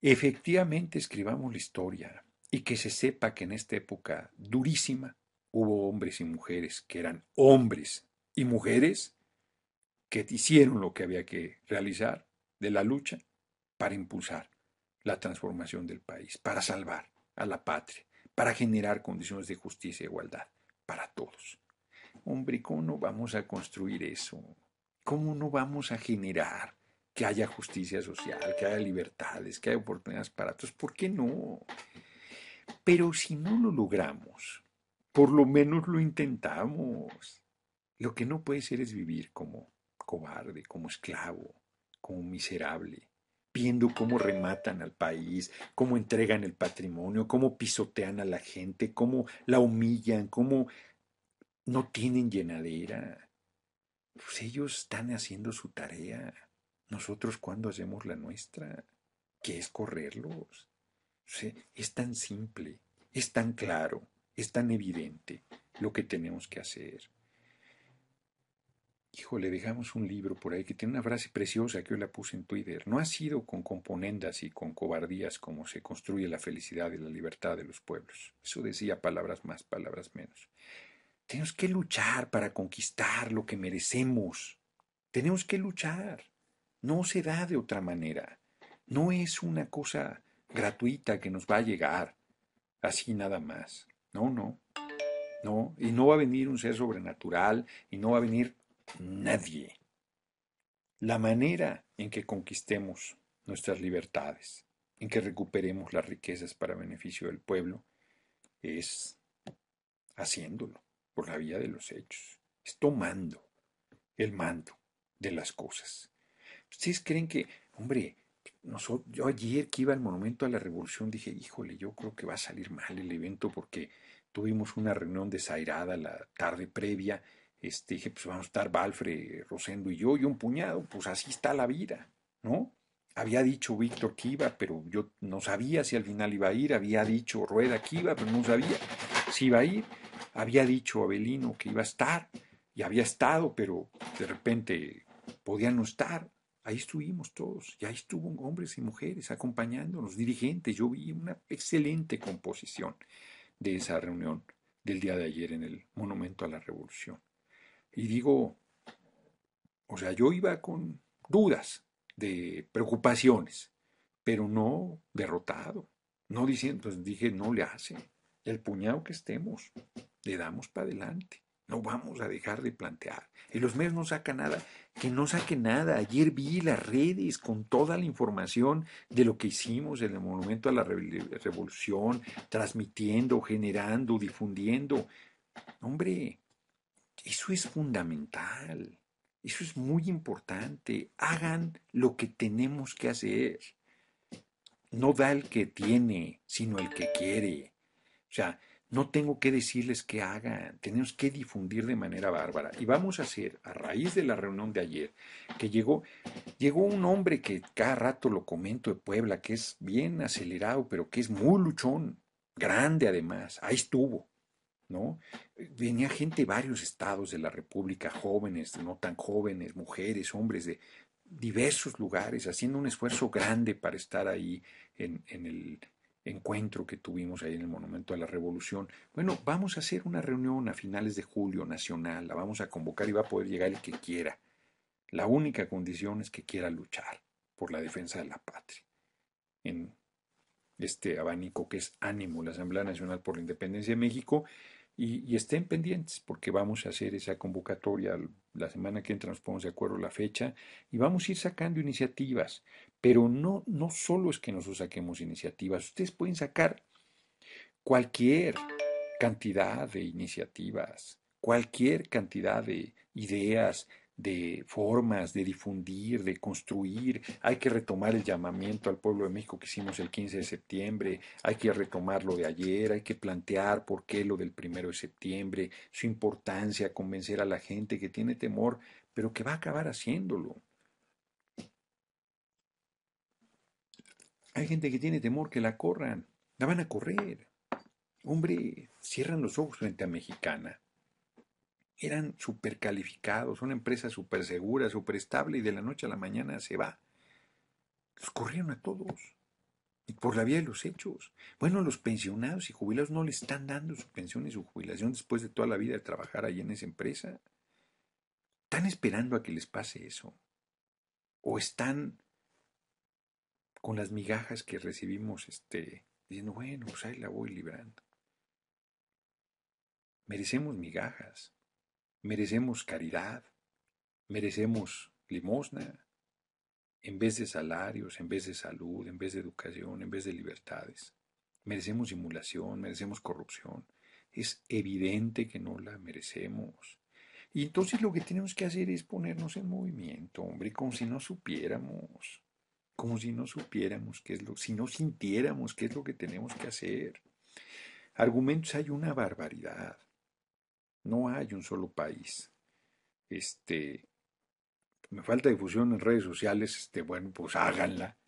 Efectivamente, escribamos la historia y que se sepa que en esta época durísima hubo hombres y mujeres que eran hombres y mujeres que hicieron lo que había que realizar de la lucha para impulsar la transformación del país, para salvar a la patria, para generar condiciones de justicia e igualdad para todos. Hombre, ¿cómo no vamos a construir eso? ¿Cómo no vamos a generar que haya justicia social, que haya libertades, que haya oportunidades para todos? ¿Por qué no? Pero si no lo logramos, por lo menos lo intentamos. Lo que no puede ser es vivir como cobarde, como esclavo, como miserable, viendo cómo rematan al país, cómo entregan el patrimonio, cómo pisotean a la gente, cómo la humillan, cómo no tienen llenadera. Pues ellos están haciendo su tarea. Nosotros cuando hacemos la nuestra, que es correrlos. es tan simple, es tan claro, es tan evidente lo que tenemos que hacer le dejamos un libro por ahí que tiene una frase preciosa que yo la puse en Twitter. No ha sido con componendas y con cobardías como se construye la felicidad y la libertad de los pueblos. Eso decía palabras más, palabras menos. Tenemos que luchar para conquistar lo que merecemos. Tenemos que luchar. No se da de otra manera. No es una cosa gratuita que nos va a llegar así nada más. No, no. No, y no va a venir un ser sobrenatural, y no va a venir nadie la manera en que conquistemos nuestras libertades, en que recuperemos las riquezas para beneficio del pueblo, es haciéndolo por la vía de los hechos, es tomando el mando de las cosas. ¿Ustedes creen que, hombre, nosotros, yo ayer que iba al Monumento a la Revolución dije, híjole, yo creo que va a salir mal el evento porque tuvimos una reunión desairada la tarde previa este, dije, pues vamos a estar Balfre, Rosendo y yo, y un puñado, pues así está la vida, ¿no? Había dicho Víctor que iba, pero yo no sabía si al final iba a ir, había dicho Rueda que iba, pero no sabía si iba a ir, había dicho Abelino que iba a estar, y había estado, pero de repente podía no estar. Ahí estuvimos todos, y ahí estuvo hombres y mujeres acompañándonos, dirigentes. Yo vi una excelente composición de esa reunión del día de ayer en el Monumento a la Revolución. Y digo, o sea, yo iba con dudas, de preocupaciones, pero no derrotado, no diciendo, pues, dije, no le hace, el puñado que estemos, le damos para adelante, no vamos a dejar de plantear. Y los medios no sacan nada, que no saque nada. Ayer vi las redes con toda la información de lo que hicimos en el Monumento a la Revolución, transmitiendo, generando, difundiendo. Hombre, eso es fundamental. Eso es muy importante. Hagan lo que tenemos que hacer. No da el que tiene, sino el que quiere. O sea, no tengo que decirles que hagan, tenemos que difundir de manera bárbara. Y vamos a hacer, a raíz de la reunión de ayer, que llegó, llegó un hombre que cada rato lo comento de Puebla, que es bien acelerado, pero que es muy luchón, grande además, ahí estuvo. ¿no? Eh, venía gente de varios estados de la República, jóvenes, no tan jóvenes, mujeres, hombres de diversos lugares, haciendo un esfuerzo grande para estar ahí en, en el encuentro que tuvimos ahí en el Monumento a la Revolución. Bueno, vamos a hacer una reunión a finales de julio nacional, la vamos a convocar y va a poder llegar el que quiera. La única condición es que quiera luchar por la defensa de la patria. En este abanico que es ánimo, la Asamblea Nacional por la Independencia de México, y, estén pendientes porque vamos a hacer esa convocatoria la semana que entra, nos ponemos de acuerdo la fecha y vamos a ir sacando iniciativas. Pero no, no solo es que nosotros saquemos iniciativas, ustedes pueden sacar cualquier cantidad de iniciativas, cualquier cantidad de ideas, de formas, de difundir, de construir. Hay que retomar el llamamiento al pueblo de México que hicimos el 15 de septiembre, hay que retomar lo de ayer, hay que plantear por qué lo del primero de septiembre, su importancia, convencer a la gente que tiene temor, pero que va a acabar haciéndolo. Hay gente que tiene temor que la corran, la van a correr. Hombre, cierran los ojos frente a Mexicana eran súper calificados, una empresa súper segura, súper estable y de la noche a la mañana se va. Los corrieron a todos. Y por la vía de los hechos. Bueno, los pensionados y jubilados no le están dando su pensión y su jubilación después de toda la vida de trabajar ahí en esa empresa. ¿Están esperando a que les pase eso? ¿O están con las migajas que recibimos este, diciendo, bueno, pues ahí la voy librando? Merecemos migajas merecemos caridad, merecemos limosna, en vez de salarios, en vez de salud, en vez de educación, en vez de libertades. Merecemos simulación, merecemos corrupción. Es evidente que no la merecemos. Y entonces lo que tenemos que hacer es ponernos en movimiento, hombre, como si no supiéramos, como si no supiéramos qué es lo, si no sintiéramos qué es lo que tenemos que hacer. Argumentos hay una barbaridad. No hay un solo país. Este, me falta difusión en redes sociales, este, bueno, pues háganla.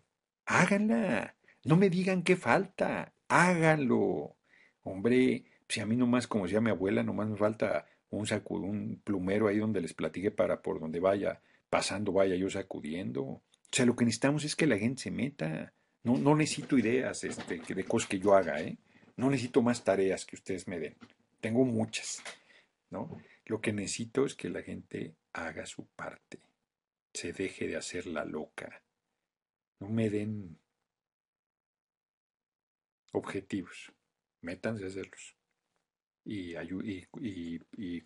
Háganla. No me digan qué falta. Háganlo. Hombre, si a mí nomás, como decía mi abuela, nomás me falta un, sacud un plumero ahí donde les platique para por donde vaya pasando, vaya yo sacudiendo. O sea, lo que necesitamos es que la gente se meta. No, no necesito ideas este, de cosas que yo haga, ¿eh? No necesito más tareas que ustedes me den. Tengo muchas. ¿no? Lo que necesito es que la gente haga su parte, se deje de hacer la loca, no me den objetivos, métanse a hacerlos y, y, y,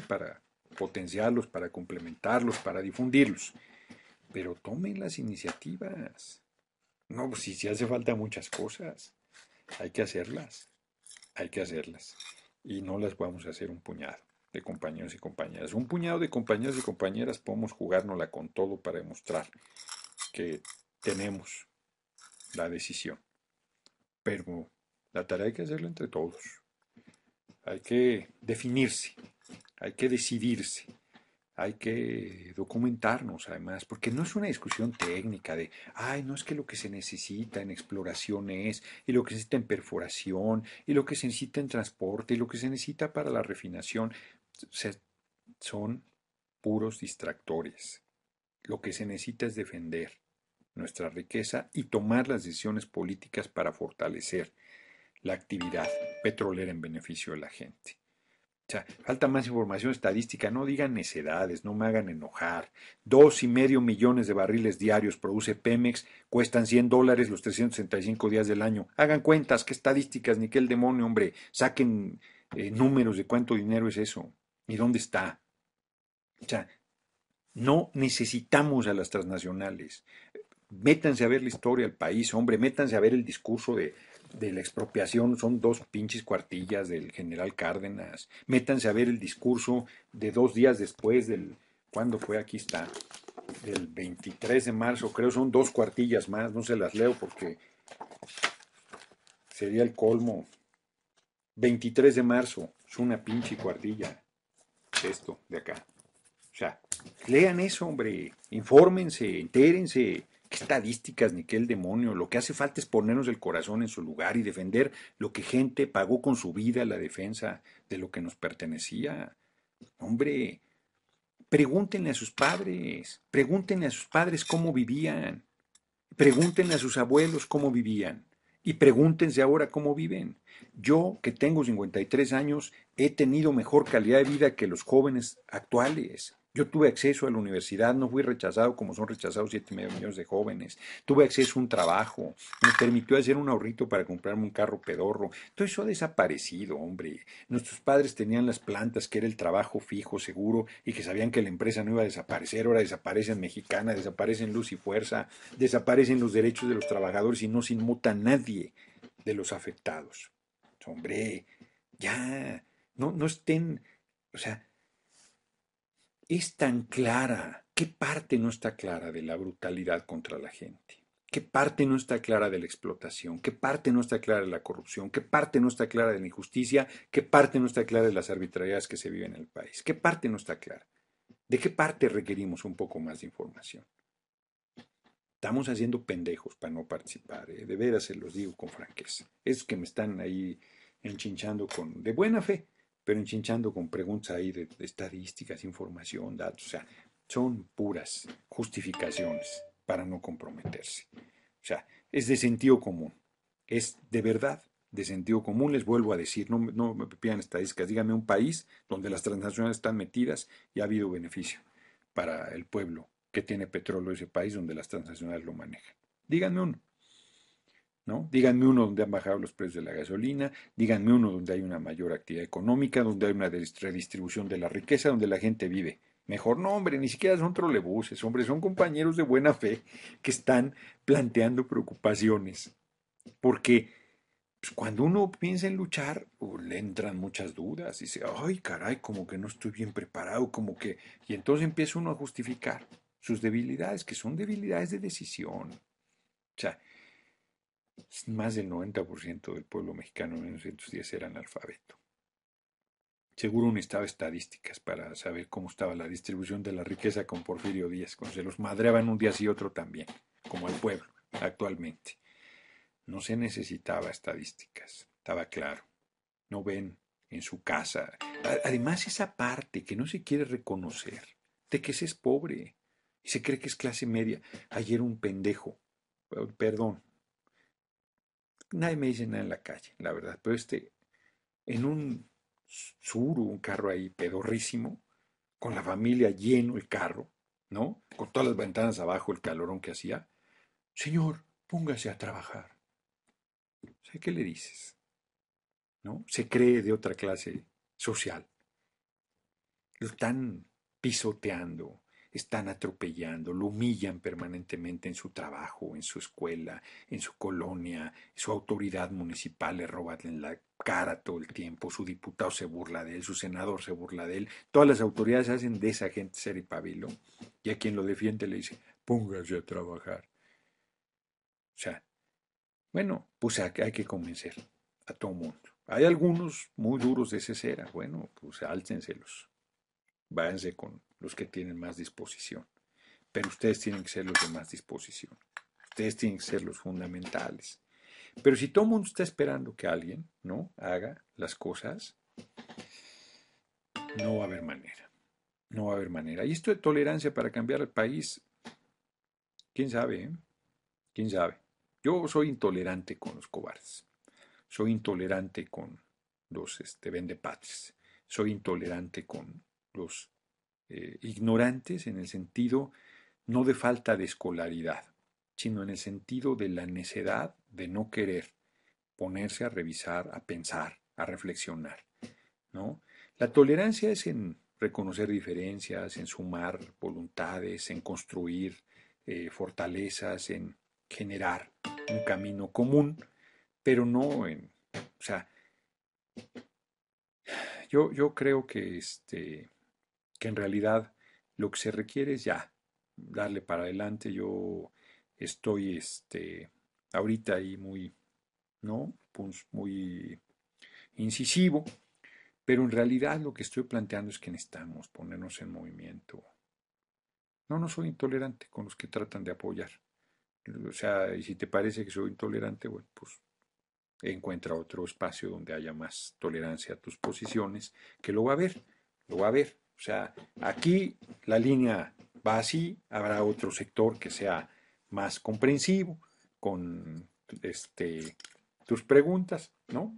para potenciarlos, para complementarlos, para difundirlos, pero tomen las iniciativas. No, pues, si, si hace falta muchas cosas, hay que hacerlas, hay que hacerlas y no las vamos a hacer un puñado de compañeros y compañeras. Un puñado de compañeros y compañeras podemos jugárnosla con todo para demostrar que tenemos la decisión. Pero la tarea hay que hacerla entre todos. Hay que definirse, hay que decidirse, hay que documentarnos además, porque no es una discusión técnica de, ay, no es que lo que se necesita en exploración es, y lo que se necesita en perforación, y lo que se necesita en transporte, y lo que se necesita para la refinación, son puros distractores. Lo que se necesita es defender nuestra riqueza y tomar las decisiones políticas para fortalecer la actividad petrolera en beneficio de la gente. O sea, falta más información estadística, no digan necedades, no me hagan enojar. Dos y medio millones de barriles diarios produce Pemex, cuestan 100 dólares los 365 días del año. Hagan cuentas, qué estadísticas, ni qué el demonio, hombre. Saquen eh, números de cuánto dinero es eso y dónde está. O sea, no necesitamos a las transnacionales. Métanse a ver la historia del país, hombre, métanse a ver el discurso de de la expropiación son dos pinches cuartillas del general Cárdenas. Métanse a ver el discurso de dos días después del, ¿cuándo fue? Aquí está, del 23 de marzo, creo son dos cuartillas más, no se las leo porque sería el colmo. 23 de marzo, es una pinche cuartilla, esto de acá. O sea, lean eso, hombre, infórmense, entérense, qué estadísticas ni qué el demonio. Lo que hace falta es ponernos el corazón en su lugar y defender lo que gente pagó con su vida la defensa de lo que nos pertenecía. Hombre, pregúntenle a sus padres, pregúntenle a sus padres cómo vivían, pregúntenle a sus abuelos cómo vivían y pregúntense ahora cómo viven. Yo, que tengo 53 años, he tenido mejor calidad de vida que los jóvenes actuales. Yo tuve acceso a la universidad, no fui rechazado como son rechazados siete millones de jóvenes. Tuve acceso a un trabajo, me permitió hacer un ahorrito para comprarme un carro pedorro. Todo eso ha desaparecido, hombre. Nuestros padres tenían las plantas, que era el trabajo fijo, seguro, y que sabían que la empresa no iba a desaparecer. Ahora desaparecen mexicanas, desaparecen Luz y Fuerza, desaparecen los derechos de los trabajadores y no se inmuta nadie de los afectados. Hombre, ya, no, no estén, o sea, es tan clara? ¿Qué parte no está clara de la brutalidad contra la gente? ¿Qué parte no está clara de la explotación? ¿Qué parte no está clara de la corrupción? ¿Qué parte no está clara de la injusticia? ¿Qué parte no está clara de las arbitrariedades que se viven en el país? ¿Qué parte no está clara? ¿De qué parte requerimos un poco más de información? Estamos haciendo pendejos para no participar, ¿eh? de veras se los digo con franqueza. Es que me están ahí enchinchando con de buena fe pero enchinchando con preguntas ahí de, estadísticas, información, datos, o sea, son puras justificaciones para no comprometerse. O sea, es de sentido común, es de verdad de sentido común, les vuelvo a decir, no, me pidan estadísticas, díganme un país donde las transnacionales están metidas y ha habido beneficio para el pueblo que tiene petróleo ese país donde las transnacionales lo manejan. Díganme uno. Díganme uno donde han bajado los precios de la gasolina, díganme uno donde hay una mayor actividad económica, donde hay una redistribución de la riqueza, donde la gente vive. Mejor no, hombre, ni siquiera son trolebuses, hombre, son compañeros de buena fe que están planteando preocupaciones. Porque pues, cuando uno piensa en luchar, pues, le entran muchas dudas. Dice, ay, caray, como que no estoy bien preparado, como que... Y entonces empieza uno a justificar sus debilidades, que son debilidades de decisión. O sea, más del 90% del pueblo mexicano en 1910 era analfabeto. Seguro necesitaba estadísticas para saber cómo estaba la distribución de la riqueza con Porfirio Díaz, cuando se los madreaban un día y otro también, como el pueblo, actualmente. No se necesitaba estadísticas, estaba claro. No ven en su casa. Además, esa parte que no se quiere reconocer, de que se es pobre y se cree que es clase media. Ayer un pendejo, perdón, nadie me dice nada en la calle, la verdad, pero este, en un sur, un carro ahí pedorrísimo, con la familia lleno el carro, ¿no? Con todas las ventanas abajo, el calorón que hacía. Señor, póngase a trabajar. sé qué le dices? ¿No? Se cree de otra clase social. Lo están pisoteando, están atropellando, lo humillan permanentemente en su trabajo, en su escuela, en su colonia, su autoridad municipal le roba la cara todo el tiempo, su diputado se burla de él, su senador se burla de él, todas las autoridades hacen de esa gente ser y pabilo, y a quien lo defiende le dice, póngase a trabajar. O sea, bueno, pues hay que convencer a todo mundo. Hay algunos muy duros de cesera, bueno, pues álcenselos, váyanse con los que tienen más disposición. Pero ustedes tienen que ser los de más disposición. Ustedes tienen que ser los fundamentales. Pero si todo el mundo está esperando que alguien ¿no? haga las cosas, no va a haber manera. No va a haber manera. Y esto de tolerancia para cambiar el país, quién sabe, eh? quién sabe. Yo soy intolerante con los cobardes. Soy intolerante con los este, Soy intolerante con los eh, ignorantes en el sentido no de falta de escolaridad, sino en el sentido de la necedad de no querer ponerse a revisar, a pensar, a reflexionar. ¿no? La tolerancia es en reconocer diferencias, en sumar voluntades, en construir eh, fortalezas, en generar un camino común, pero no en, o sea, yo, yo creo que este, que en realidad lo que se requiere es ya darle para adelante. Yo estoy este, ahorita ahí muy, ¿no? Pues, muy incisivo, pero en realidad lo que estoy planteando es que necesitamos ponernos en movimiento. No, no soy intolerante con los que tratan de apoyar. O sea, y si te parece que soy intolerante, bueno, pues encuentra otro espacio donde haya más tolerancia a tus posiciones, que lo va a ver, lo va a ver. O sea, aquí la línea va así, habrá otro sector que sea más comprensivo con este, tus preguntas, ¿no?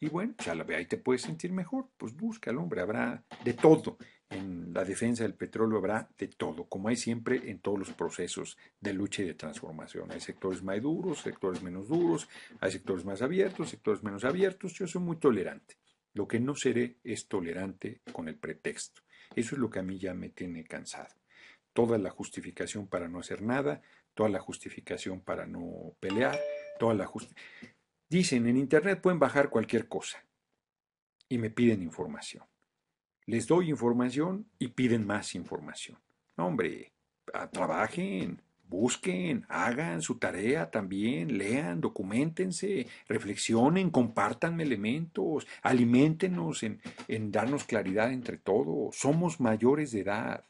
Y bueno, ya pues, la ve, ahí te puedes sentir mejor, pues al hombre, habrá de todo. En la defensa del petróleo habrá de todo, como hay siempre en todos los procesos de lucha y de transformación. Hay sectores más duros, sectores menos duros, hay sectores más abiertos, sectores menos abiertos. Yo soy muy tolerante. Lo que no seré es tolerante con el pretexto. Eso es lo que a mí ya me tiene cansado. Toda la justificación para no hacer nada, toda la justificación para no pelear, toda la justificación. Dicen, en Internet pueden bajar cualquier cosa y me piden información. Les doy información y piden más información. hombre, ah, trabajen. Busquen, hagan su tarea también, lean, documentense, reflexionen, compartan elementos, alimentenos en, darnos claridad entre todos. Somos mayores de edad.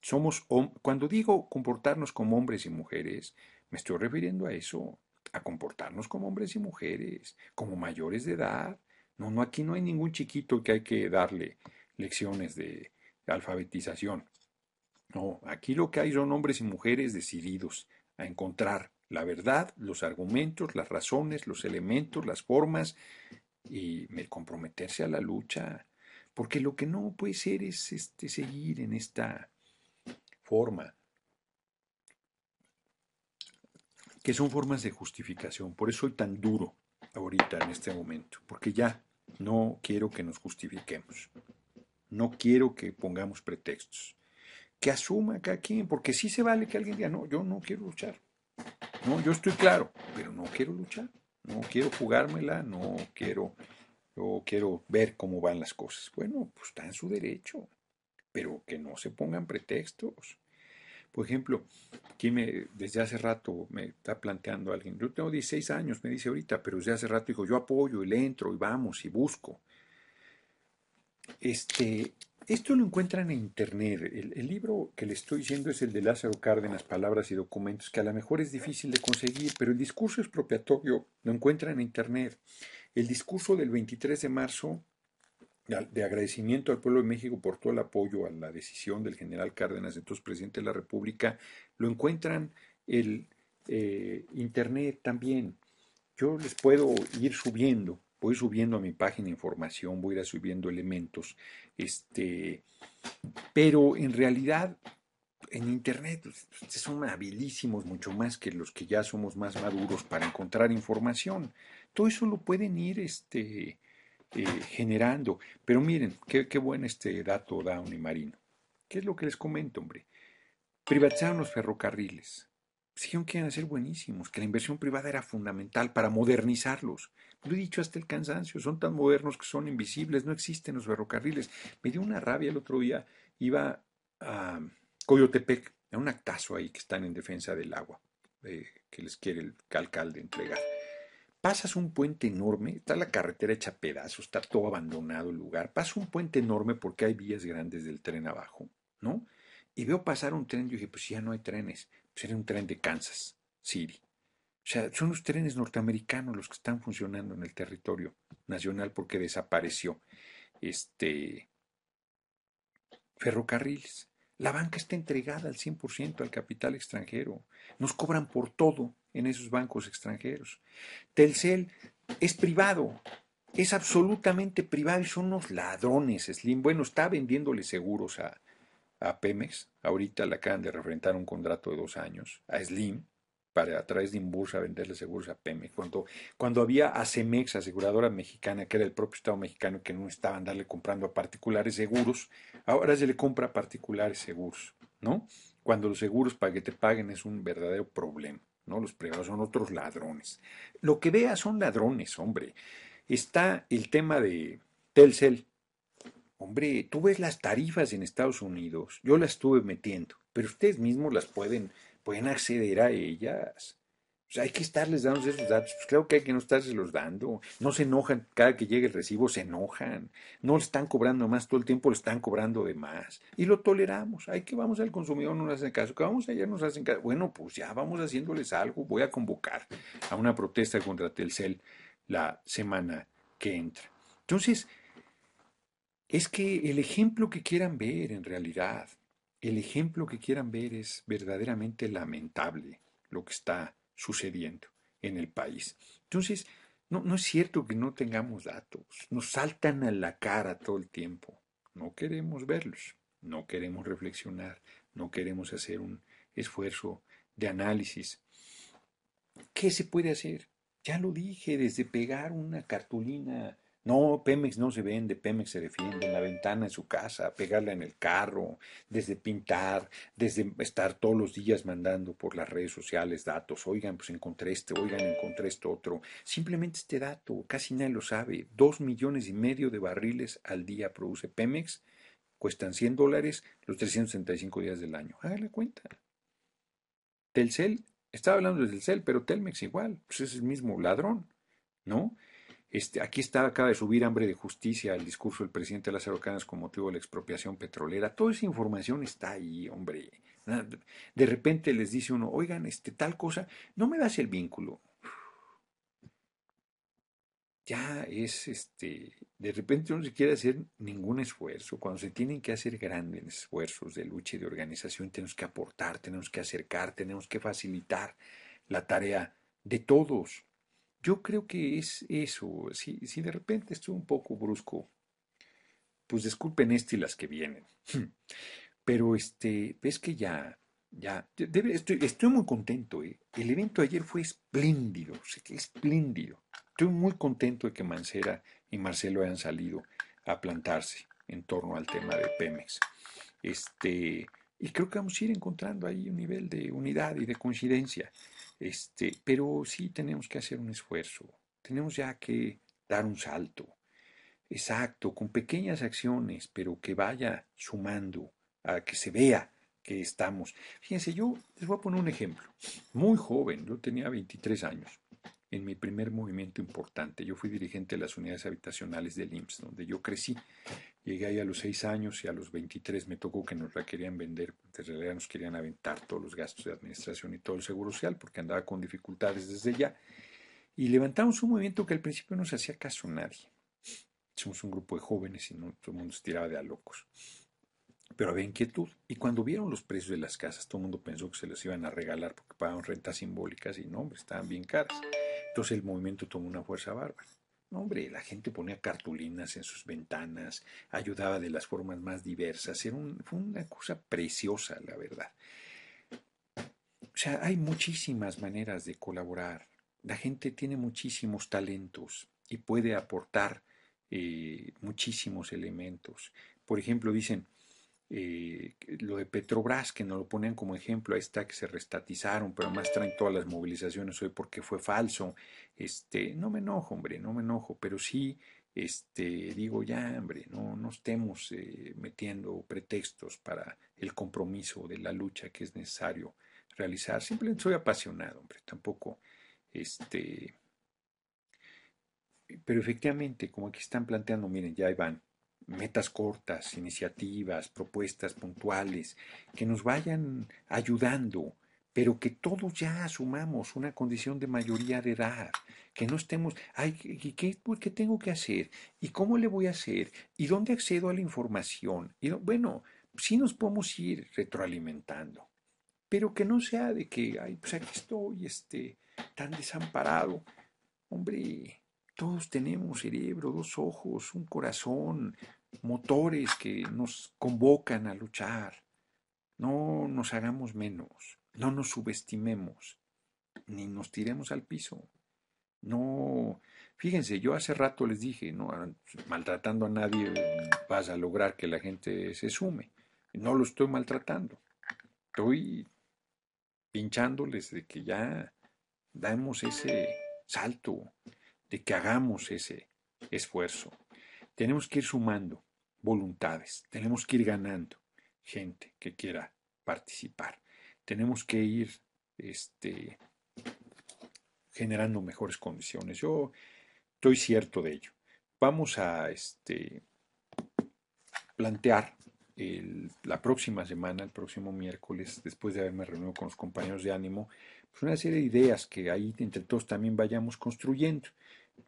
Somos cuando digo comportarnos como hombres y mujeres, me estoy refiriendo a eso, a comportarnos como hombres y mujeres, como mayores de edad. No, no, aquí no hay ningún chiquito que hay que darle lecciones de alfabetización. No, aquí lo que hay son hombres y mujeres decididos a encontrar la verdad, los argumentos, las razones, los elementos, las formas y comprometerse a la lucha. Porque lo que no puede ser es este, seguir en esta forma, que son formas de justificación. Por eso soy tan duro ahorita en este momento, porque ya no quiero que nos justifiquemos, no quiero que pongamos pretextos que asuma cada quien, porque sí se vale que alguien diga, no, yo no quiero luchar. No, yo estoy claro, pero no quiero luchar, no quiero jugármela, no quiero, yo quiero ver cómo van las cosas. Bueno, pues está en su derecho, pero que no se pongan pretextos. Por ejemplo, aquí me, desde hace rato me está planteando alguien, yo tengo 16 años, me dice ahorita, pero desde hace rato dijo, yo apoyo y le entro y vamos y busco. Este, esto lo encuentran en internet. El, libro que le estoy diciendo es el de Lázaro Cárdenas, Palabras y Documentos, que a lo mejor es difícil de conseguir, pero el discurso es propietario, lo encuentran en internet. El discurso del 23 de marzo de agradecimiento al pueblo de México por todo el apoyo a la decisión del general Cárdenas, entonces presidente de la República, lo encuentran el eh, internet también. Yo les puedo ir subiendo voy subiendo a mi página información, voy a ir subiendo elementos, este, pero en realidad en Internet pues, pues, son habilísimos mucho más que los que ya somos más maduros para encontrar información. Todo eso lo pueden ir este, eh, generando. Pero miren, qué, qué buen este dato da marino ¿Qué es lo que les comento, hombre? Privatizaron los ferrocarriles siguieron queriendo ser buenísimos, que la inversión privada era fundamental para modernizarlos. Lo he dicho hasta el cansancio, son tan modernos que son invisibles, no existen los ferrocarriles. Me dio una rabia el otro día, iba a Coyotepec, a un actazo ahí que están en defensa del agua, eh, que les quiere el alcalde entregar. Pasas un puente enorme, está la carretera hecha pedazos, está todo abandonado el lugar. Pasas un puente enorme porque hay vías grandes del tren abajo, ¿no? Y veo pasar un tren, yo dije, pues ya no hay trenes. Sería pues, un tren de Kansas City. O sea, son los trenes norteamericanos los que están funcionando en el territorio nacional porque desapareció este ferrocarriles. La banca está entregada al 100% al capital extranjero. Nos cobran por todo en esos bancos extranjeros. Telcel es privado, es absolutamente privado y son unos ladrones, Slim. Bueno, está vendiéndole seguros a, a Pemex, ahorita le acaban de refrentar un contrato de dos años, a Slim, para a través de Inbursa venderle seguros a Pemex, cuando, cuando había Acemex, aseguradora mexicana, que era el propio Estado mexicano, que no estaba darle comprando a particulares seguros, ahora se le compra a particulares seguros, ¿no? Cuando los seguros para que te paguen es un verdadero problema, ¿no? Los privados son otros ladrones. Lo que veas son ladrones, hombre. Está el tema de Telcel, Hombre, tú ves las tarifas en Estados Unidos, yo las estuve metiendo, pero ustedes mismos las pueden, pueden acceder a ellas. hay que estarles dando esos datos. Pues claro que hay que no estarles los dando. No se enojan cada que llegue el recibo, se enojan. No le están cobrando más todo el tiempo, le están cobrando de más. Y lo toleramos. Hay que vamos al consumidor, no nos hacen caso. Que vamos allá, nos hacen caso. Bueno, pues ya vamos haciéndoles algo. Voy a convocar a una protesta contra Telcel la semana que entra. Entonces, es que el ejemplo que quieran ver en realidad, el ejemplo que quieran ver es verdaderamente lamentable lo que está sucediendo en el país. Entonces, no, es cierto que no tengamos datos, nos saltan a la cara todo el tiempo, no queremos verlos, no queremos reflexionar, no queremos hacer un esfuerzo de análisis. ¿Qué se puede hacer? Ya lo dije, desde pegar una cartulina no, Pemex no se vende, Pemex se defiende en la ventana en su casa, pegarla en el carro, desde pintar, desde estar todos los días mandando por las redes sociales datos, oigan, pues encontré este, oigan, encontré este otro. Simplemente este dato, casi nadie lo sabe, dos millones y medio de barriles al día produce Pemex, cuestan 100 dólares los 365 días del año. háganle cuenta. Telcel, estaba hablando de Telcel, pero Telmex igual, pues es el mismo ladrón, ¿no? Este, aquí está, acaba de subir hambre de justicia el discurso del presidente las Araucanas con motivo de la expropiación petrolera. Toda esa información está ahí, hombre. De repente les dice uno, oigan, este, tal cosa, no me das el vínculo. Ya es, este, de repente no se quiere hacer ningún esfuerzo. Cuando se tienen que hacer grandes esfuerzos de lucha y de organización, tenemos que aportar, tenemos que acercar, tenemos que facilitar la tarea de todos. Yo creo que es eso. Si, si de repente estoy un poco brusco, pues disculpen este y las que vienen. [laughs] Pero este, ves que ya, ya, estoy, estoy, muy contento. ¿eh? El evento ayer fue espléndido, espléndido. Estoy muy contento de que Mancera y Marcelo hayan salido a plantarse en torno al tema de Pemex. Este, y creo que vamos a ir encontrando ahí un nivel de unidad y de coincidencia. Este, pero sí tenemos que hacer un esfuerzo, tenemos ya que dar un salto. Exacto, con pequeñas acciones, pero que vaya sumando, a que se vea que estamos. Fíjense, yo les voy a poner un ejemplo. Muy joven, yo tenía 23 años, en mi primer movimiento importante. Yo fui dirigente de las unidades habitacionales del IMSS, donde yo crecí. Llegué ahí a los seis años y a los 23 me tocó que nos la querían vender, porque en realidad nos querían aventar todos los gastos de administración y todo el seguro social, porque andaba con dificultades desde ya. Y levantamos un movimiento que al principio no se hacía caso nadie. Somos un grupo de jóvenes y todo el mundo se tiraba de a locos. Pero había inquietud. Y cuando vieron los precios de las casas, todo el mundo pensó que se los iban a regalar porque pagaban rentas simbólicas y no, estaban bien caras. Entonces el movimiento tomó una fuerza bárbara. No, hombre, la gente ponía cartulinas en sus ventanas, ayudaba de las formas más diversas. Era fue una cosa preciosa, la verdad. O sea, hay muchísimas maneras de colaborar. La gente tiene muchísimos talentos y puede aportar eh, muchísimos elementos. Por ejemplo, dicen, eh, lo de Petrobras, que nos lo ponían como ejemplo, ahí está que se restatizaron, pero más traen todas las movilizaciones hoy porque fue falso. Este, no me enojo, hombre, no me enojo, pero sí este, digo ya, hombre, no, nos estemos eh, metiendo pretextos para el compromiso de la lucha que es necesario realizar. Simplemente soy apasionado, hombre, tampoco, este, pero efectivamente, como aquí están planteando, miren, ya ahí van, metas cortas, iniciativas, propuestas puntuales, que nos vayan ayudando, pero que todos ya asumamos una condición de mayoría de edad, que no estemos, ay, pues, ¿qué, tengo que hacer? ¿Y cómo le voy a hacer? ¿Y dónde accedo a la información? bueno, sí nos podemos ir retroalimentando, pero que no sea de que, ay, pues aquí estoy, este, tan desamparado. Hombre, todos tenemos cerebro, dos ojos, un corazón, motores que nos convocan a luchar. No nos hagamos menos, no nos subestimemos, ni nos tiremos al piso. No, fíjense, yo hace rato les dije, no maltratando a nadie vas a lograr que la gente se sume. No lo estoy maltratando. Estoy pinchándoles de que ya damos ese salto, de que hagamos ese esfuerzo. Tenemos que ir sumando voluntades, tenemos que ir ganando gente que quiera participar, tenemos que ir este, generando mejores condiciones. Yo estoy cierto de ello. Vamos a este, plantear la próxima semana, el próximo miércoles, después de haberme reunido con los compañeros de ánimo, pues, una serie de ideas que ahí entre todos también vayamos construyendo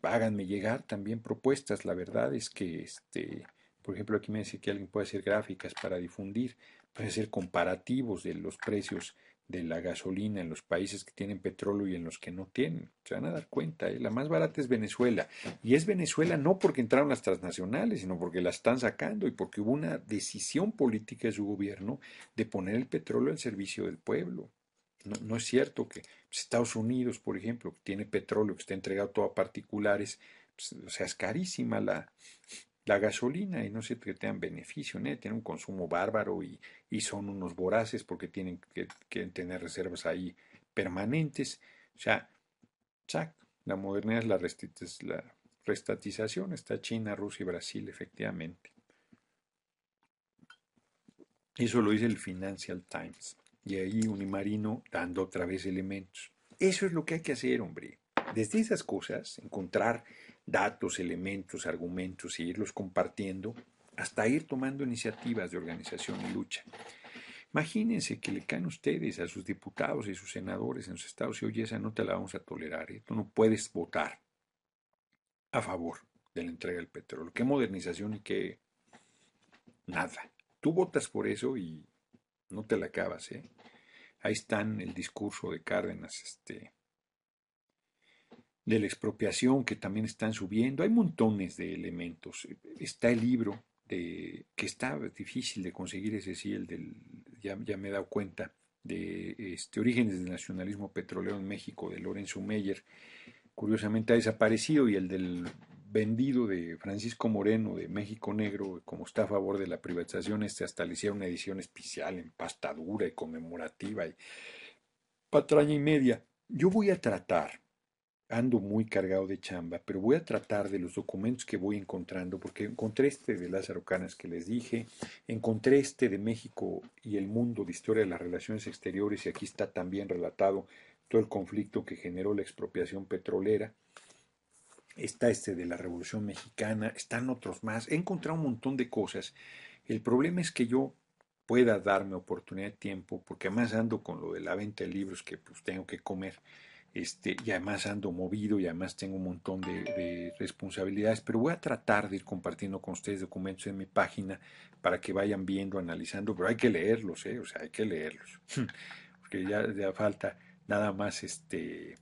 háganme llegar también propuestas. La verdad es que, este, por ejemplo, aquí me dice que alguien puede hacer gráficas para difundir, puede hacer comparativos de los precios de la gasolina en los países que tienen petróleo y en los que no tienen. Se van a dar cuenta, ¿eh? la más barata es Venezuela. Y es Venezuela no porque entraron las transnacionales, sino porque la están sacando y porque hubo una decisión política de su gobierno de poner el petróleo al servicio del pueblo. No, es cierto que pues, Estados Unidos, por ejemplo, tiene petróleo que está entregado todo a particulares, pues, o sea, es carísima la, gasolina y no se que tengan beneficio, tiene tienen un consumo bárbaro y, son unos voraces porque tienen que, tener reservas ahí permanentes. O sea, la modernidad es la restatización, está China, Rusia y Brasil, efectivamente. Eso lo dice el Financial Times y ahí Unimarino dando otra vez elementos. Eso es lo que hay que hacer, hombre. Desde esas cosas, encontrar datos, elementos, argumentos e irlos compartiendo, hasta ir tomando iniciativas de organización y lucha. Imagínense que le caen ustedes a sus diputados y sus senadores en sus estados y oye, esa no te la vamos a tolerar, ¿eh? tú no puedes votar a favor de la entrega del petróleo. ¿Qué modernización y qué nada? Tú votas por eso y no te la acabas, ¿eh? Ahí están el discurso de Cárdenas, este, de la expropiación que también están subiendo. Hay montones de elementos. Está el libro de, que está difícil de conseguir, ese sí, el del, ya, me he dado cuenta, de este, Orígenes del Nacionalismo Petrolero en México, de Lorenzo Meyer. Curiosamente ha desaparecido y el del vendido de Francisco Moreno de México Negro, como está a favor de la privatización, este hasta le hicieron una edición especial en pasta dura y conmemorativa y patraña y media. Yo voy a tratar, ando muy cargado de chamba, pero voy a tratar de los documentos que voy encontrando, porque encontré este de las Canas que les dije, encontré este de México y el mundo de historia de las relaciones exteriores, y aquí está también relatado todo el conflicto que generó la expropiación petrolera está este de la Revolución Mexicana, están otros más, he encontrado un montón de cosas. El problema es que yo pueda darme oportunidad de tiempo, porque además ando con lo de la venta de libros que pues tengo que comer, este, y además ando movido y además tengo un montón de, responsabilidades, pero voy a tratar de ir compartiendo con ustedes documentos en mi página para que vayan viendo, analizando, pero hay que leerlos, ¿eh? o sea, hay que leerlos, [laughs] porque ya, ya falta nada más este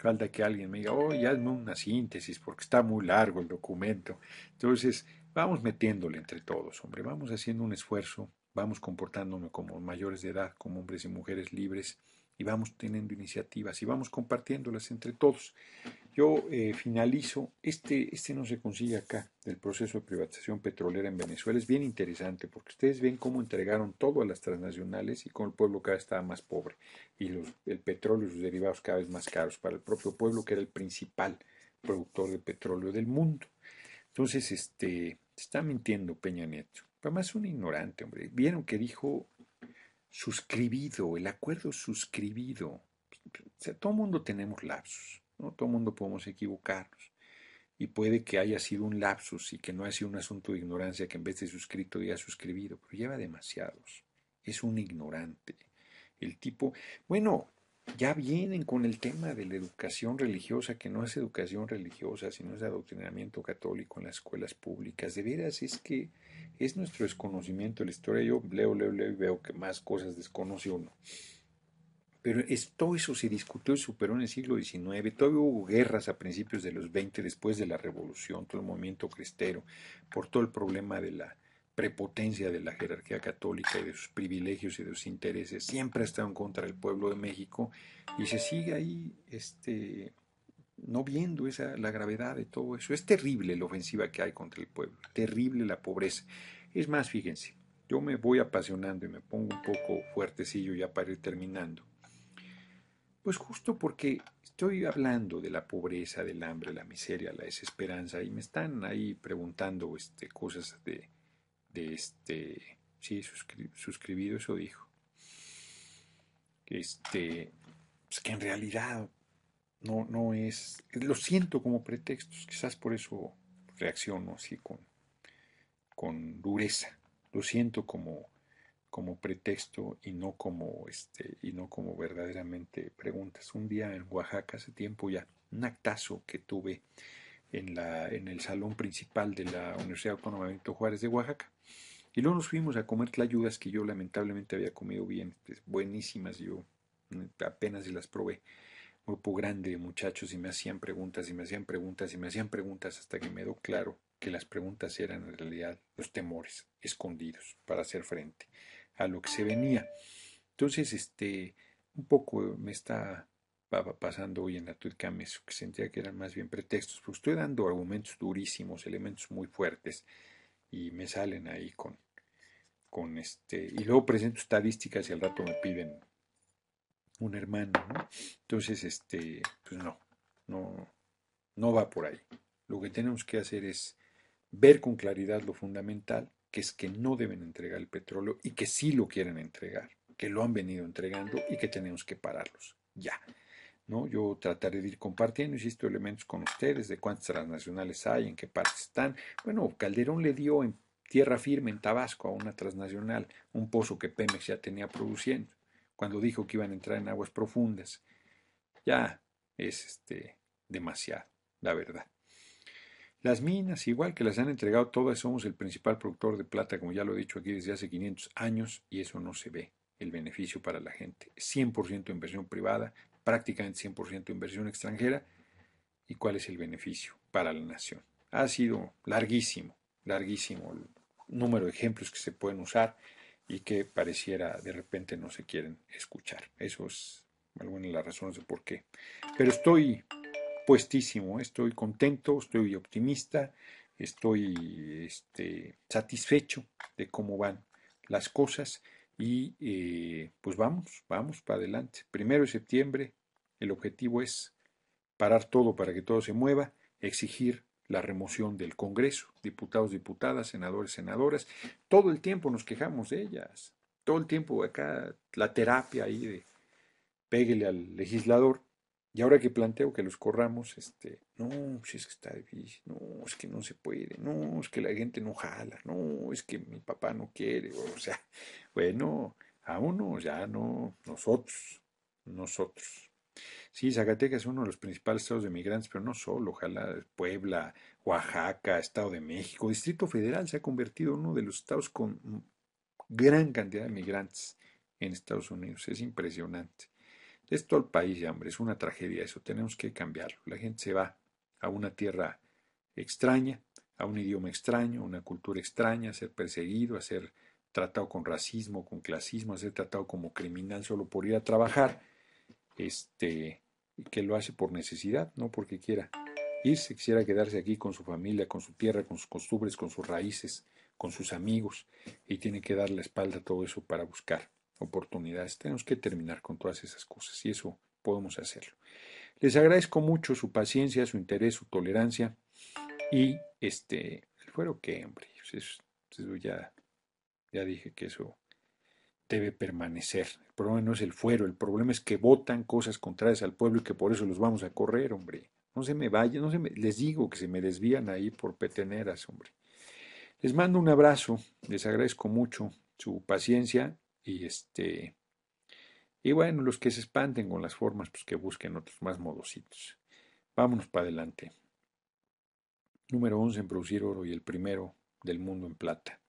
Falta que alguien me diga, oh, ya hazme una síntesis porque está muy largo el documento. Entonces, vamos metiéndole entre todos, hombre, vamos haciendo un esfuerzo, vamos comportándonos como mayores de edad, como hombres y mujeres libres, y vamos teniendo iniciativas y vamos compartiéndolas entre todos. Yo eh, finalizo, este, este no se consigue acá, del proceso de privatización petrolera en Venezuela. Es bien interesante porque ustedes ven cómo entregaron todo a las transnacionales y con el pueblo cada vez estaba más pobre y el petróleo y sus derivados cada vez más caros para el propio pueblo que era el principal productor de petróleo del mundo. Entonces, este, está mintiendo Peña Nieto. Además es un ignorante, hombre. Vieron que dijo suscribido, el acuerdo suscribido. O sea, todo mundo tenemos lapsos. ¿no? Todo el mundo podemos equivocarnos. Y puede que haya sido un lapsus y que no haya sido un asunto de ignorancia que en vez de suscrito ha suscribido, pero lleva demasiados. Es un ignorante. El tipo, bueno, ya vienen con el tema de la educación religiosa, que no es educación religiosa, sino es adoctrinamiento católico en las escuelas públicas. De veras, es que es nuestro desconocimiento la historia. Yo leo, leo, leo y veo que más cosas desconoce uno. Pero todo eso se discutió y superó en el siglo XIX. Todavía hubo guerras a principios de los 20, después de la Revolución, todo el movimiento cristero, por todo el problema de la prepotencia de la jerarquía católica y de sus privilegios y de sus intereses. Siempre ha estado contra el pueblo de México y se sigue ahí este, no viendo esa, la gravedad de todo eso. Es terrible la ofensiva que hay contra el pueblo, terrible la pobreza. Es más, fíjense, yo me voy apasionando y me pongo un poco fuertecillo ya para ir terminando. Pues justo porque estoy hablando de la pobreza, del hambre, la miseria, la desesperanza, y me están ahí preguntando este, cosas de, de este. Sí, suscribido, eso dijo. Este. Pues que en realidad no, no es. Lo siento como pretextos, quizás por eso reacciono así con, con dureza. Lo siento como como pretexto y no como este y no como verdaderamente preguntas. Un día en Oaxaca hace tiempo ya, un actazo que tuve en la en el salón principal de la Universidad Autónoma de Juárez de Oaxaca. Y luego nos fuimos a comer tlayudas que yo lamentablemente había comido bien, este, buenísimas, yo apenas las probé. Grupo grande de muchachos y me hacían preguntas y me hacían preguntas y me hacían preguntas hasta que me quedó claro que las preguntas eran en realidad los temores escondidos para hacer frente a lo que se venía. Entonces, este, un poco me está pasando hoy en la Twitter que sentía que eran más bien pretextos, Pues estoy dando argumentos durísimos, elementos muy fuertes, y me salen ahí con, con este, y luego presento estadísticas y al rato me piden un hermano, ¿no? Entonces, este, pues no, no, no va por ahí. Lo que tenemos que hacer es ver con claridad lo fundamental, que es que no deben entregar el petróleo y que sí lo quieren entregar, que lo han venido entregando y que tenemos que pararlos. Ya. ¿no? Yo trataré de ir compartiendo, insisto, elementos con ustedes de cuántas transnacionales hay, en qué partes están. Bueno, Calderón le dio en tierra firme, en Tabasco, a una transnacional, un pozo que Pemex ya tenía produciendo, cuando dijo que iban a entrar en aguas profundas. Ya es este, demasiado, la verdad. Las minas, igual que las han entregado todas, somos el principal productor de plata, como ya lo he dicho aquí desde hace 500 años, y eso no se ve, el beneficio para la gente. 100% inversión privada, prácticamente 100% inversión extranjera. ¿Y cuál es el beneficio para la nación? Ha sido larguísimo, larguísimo el número de ejemplos que se pueden usar y que pareciera de repente no se quieren escuchar. Eso es alguna de las razones de por qué. Pero estoy puestísimo, estoy contento, estoy optimista, estoy este, satisfecho de cómo van las cosas y eh, pues vamos, vamos para adelante. Primero de septiembre, el objetivo es parar todo para que todo se mueva, exigir la remoción del Congreso, diputados, diputadas, senadores, senadoras. Todo el tiempo nos quejamos de ellas, todo el tiempo acá la terapia ahí de peguele al legislador y ahora que planteo que los corramos, este, no, si pues es que está difícil, no, es que no se puede, no, es que la gente no jala, no, es que mi papá no quiere, o sea, [laughs] bueno, a uno ya no, nosotros, nosotros. Sí, Zacatecas es uno de los principales estados de migrantes, pero no solo, ojalá Puebla, Oaxaca, Estado de México, Distrito Federal se ha convertido en uno de los estados con gran cantidad de migrantes en Estados Unidos, es impresionante. Es todo el país, hambre, es una tragedia eso, tenemos que cambiarlo. La gente se va a una tierra extraña, a un idioma extraño, a una cultura extraña, a ser perseguido, a ser tratado con racismo, con clasismo, a ser tratado como criminal solo por ir a trabajar, este, que lo hace por necesidad, no porque quiera irse, quisiera quedarse aquí con su familia, con su tierra, con sus costumbres, con sus raíces, con sus amigos, y tiene que dar la espalda a todo eso para buscar oportunidades. Tenemos que terminar con todas esas cosas y eso podemos hacerlo. Les agradezco mucho su paciencia, su interés, su tolerancia y este, el fuero que, hombre, pues ya, ya dije que eso debe permanecer. El problema no es el fuero, el problema es que votan cosas contrarias al pueblo y que por eso los vamos a correr, hombre. No se me vaya, no se me, les digo que se me desvían ahí por peteneras, hombre. Les mando un abrazo, les agradezco mucho su paciencia y este. Y bueno, los que se espanten con las formas, pues que busquen otros más modositos. Vámonos para adelante. Número 11 en producir oro y el primero del mundo en plata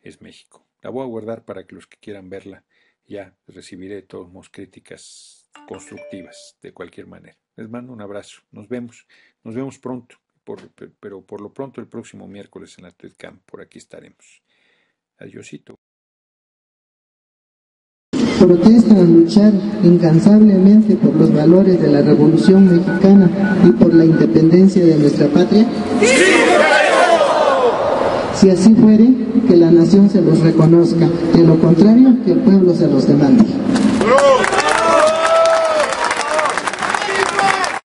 es México. La voy a guardar para que los que quieran verla ya recibiré de todos modos críticas constructivas de cualquier manera. Les mando un abrazo. Nos vemos. Nos vemos pronto. pero por lo pronto el próximo miércoles en la Camp. por aquí estaremos. adiósito protestan, luchar incansablemente por los valores de la Revolución Mexicana y por la independencia de nuestra patria? Si así fuere, que la nación se los reconozca, de lo contrario, que el pueblo se los demande.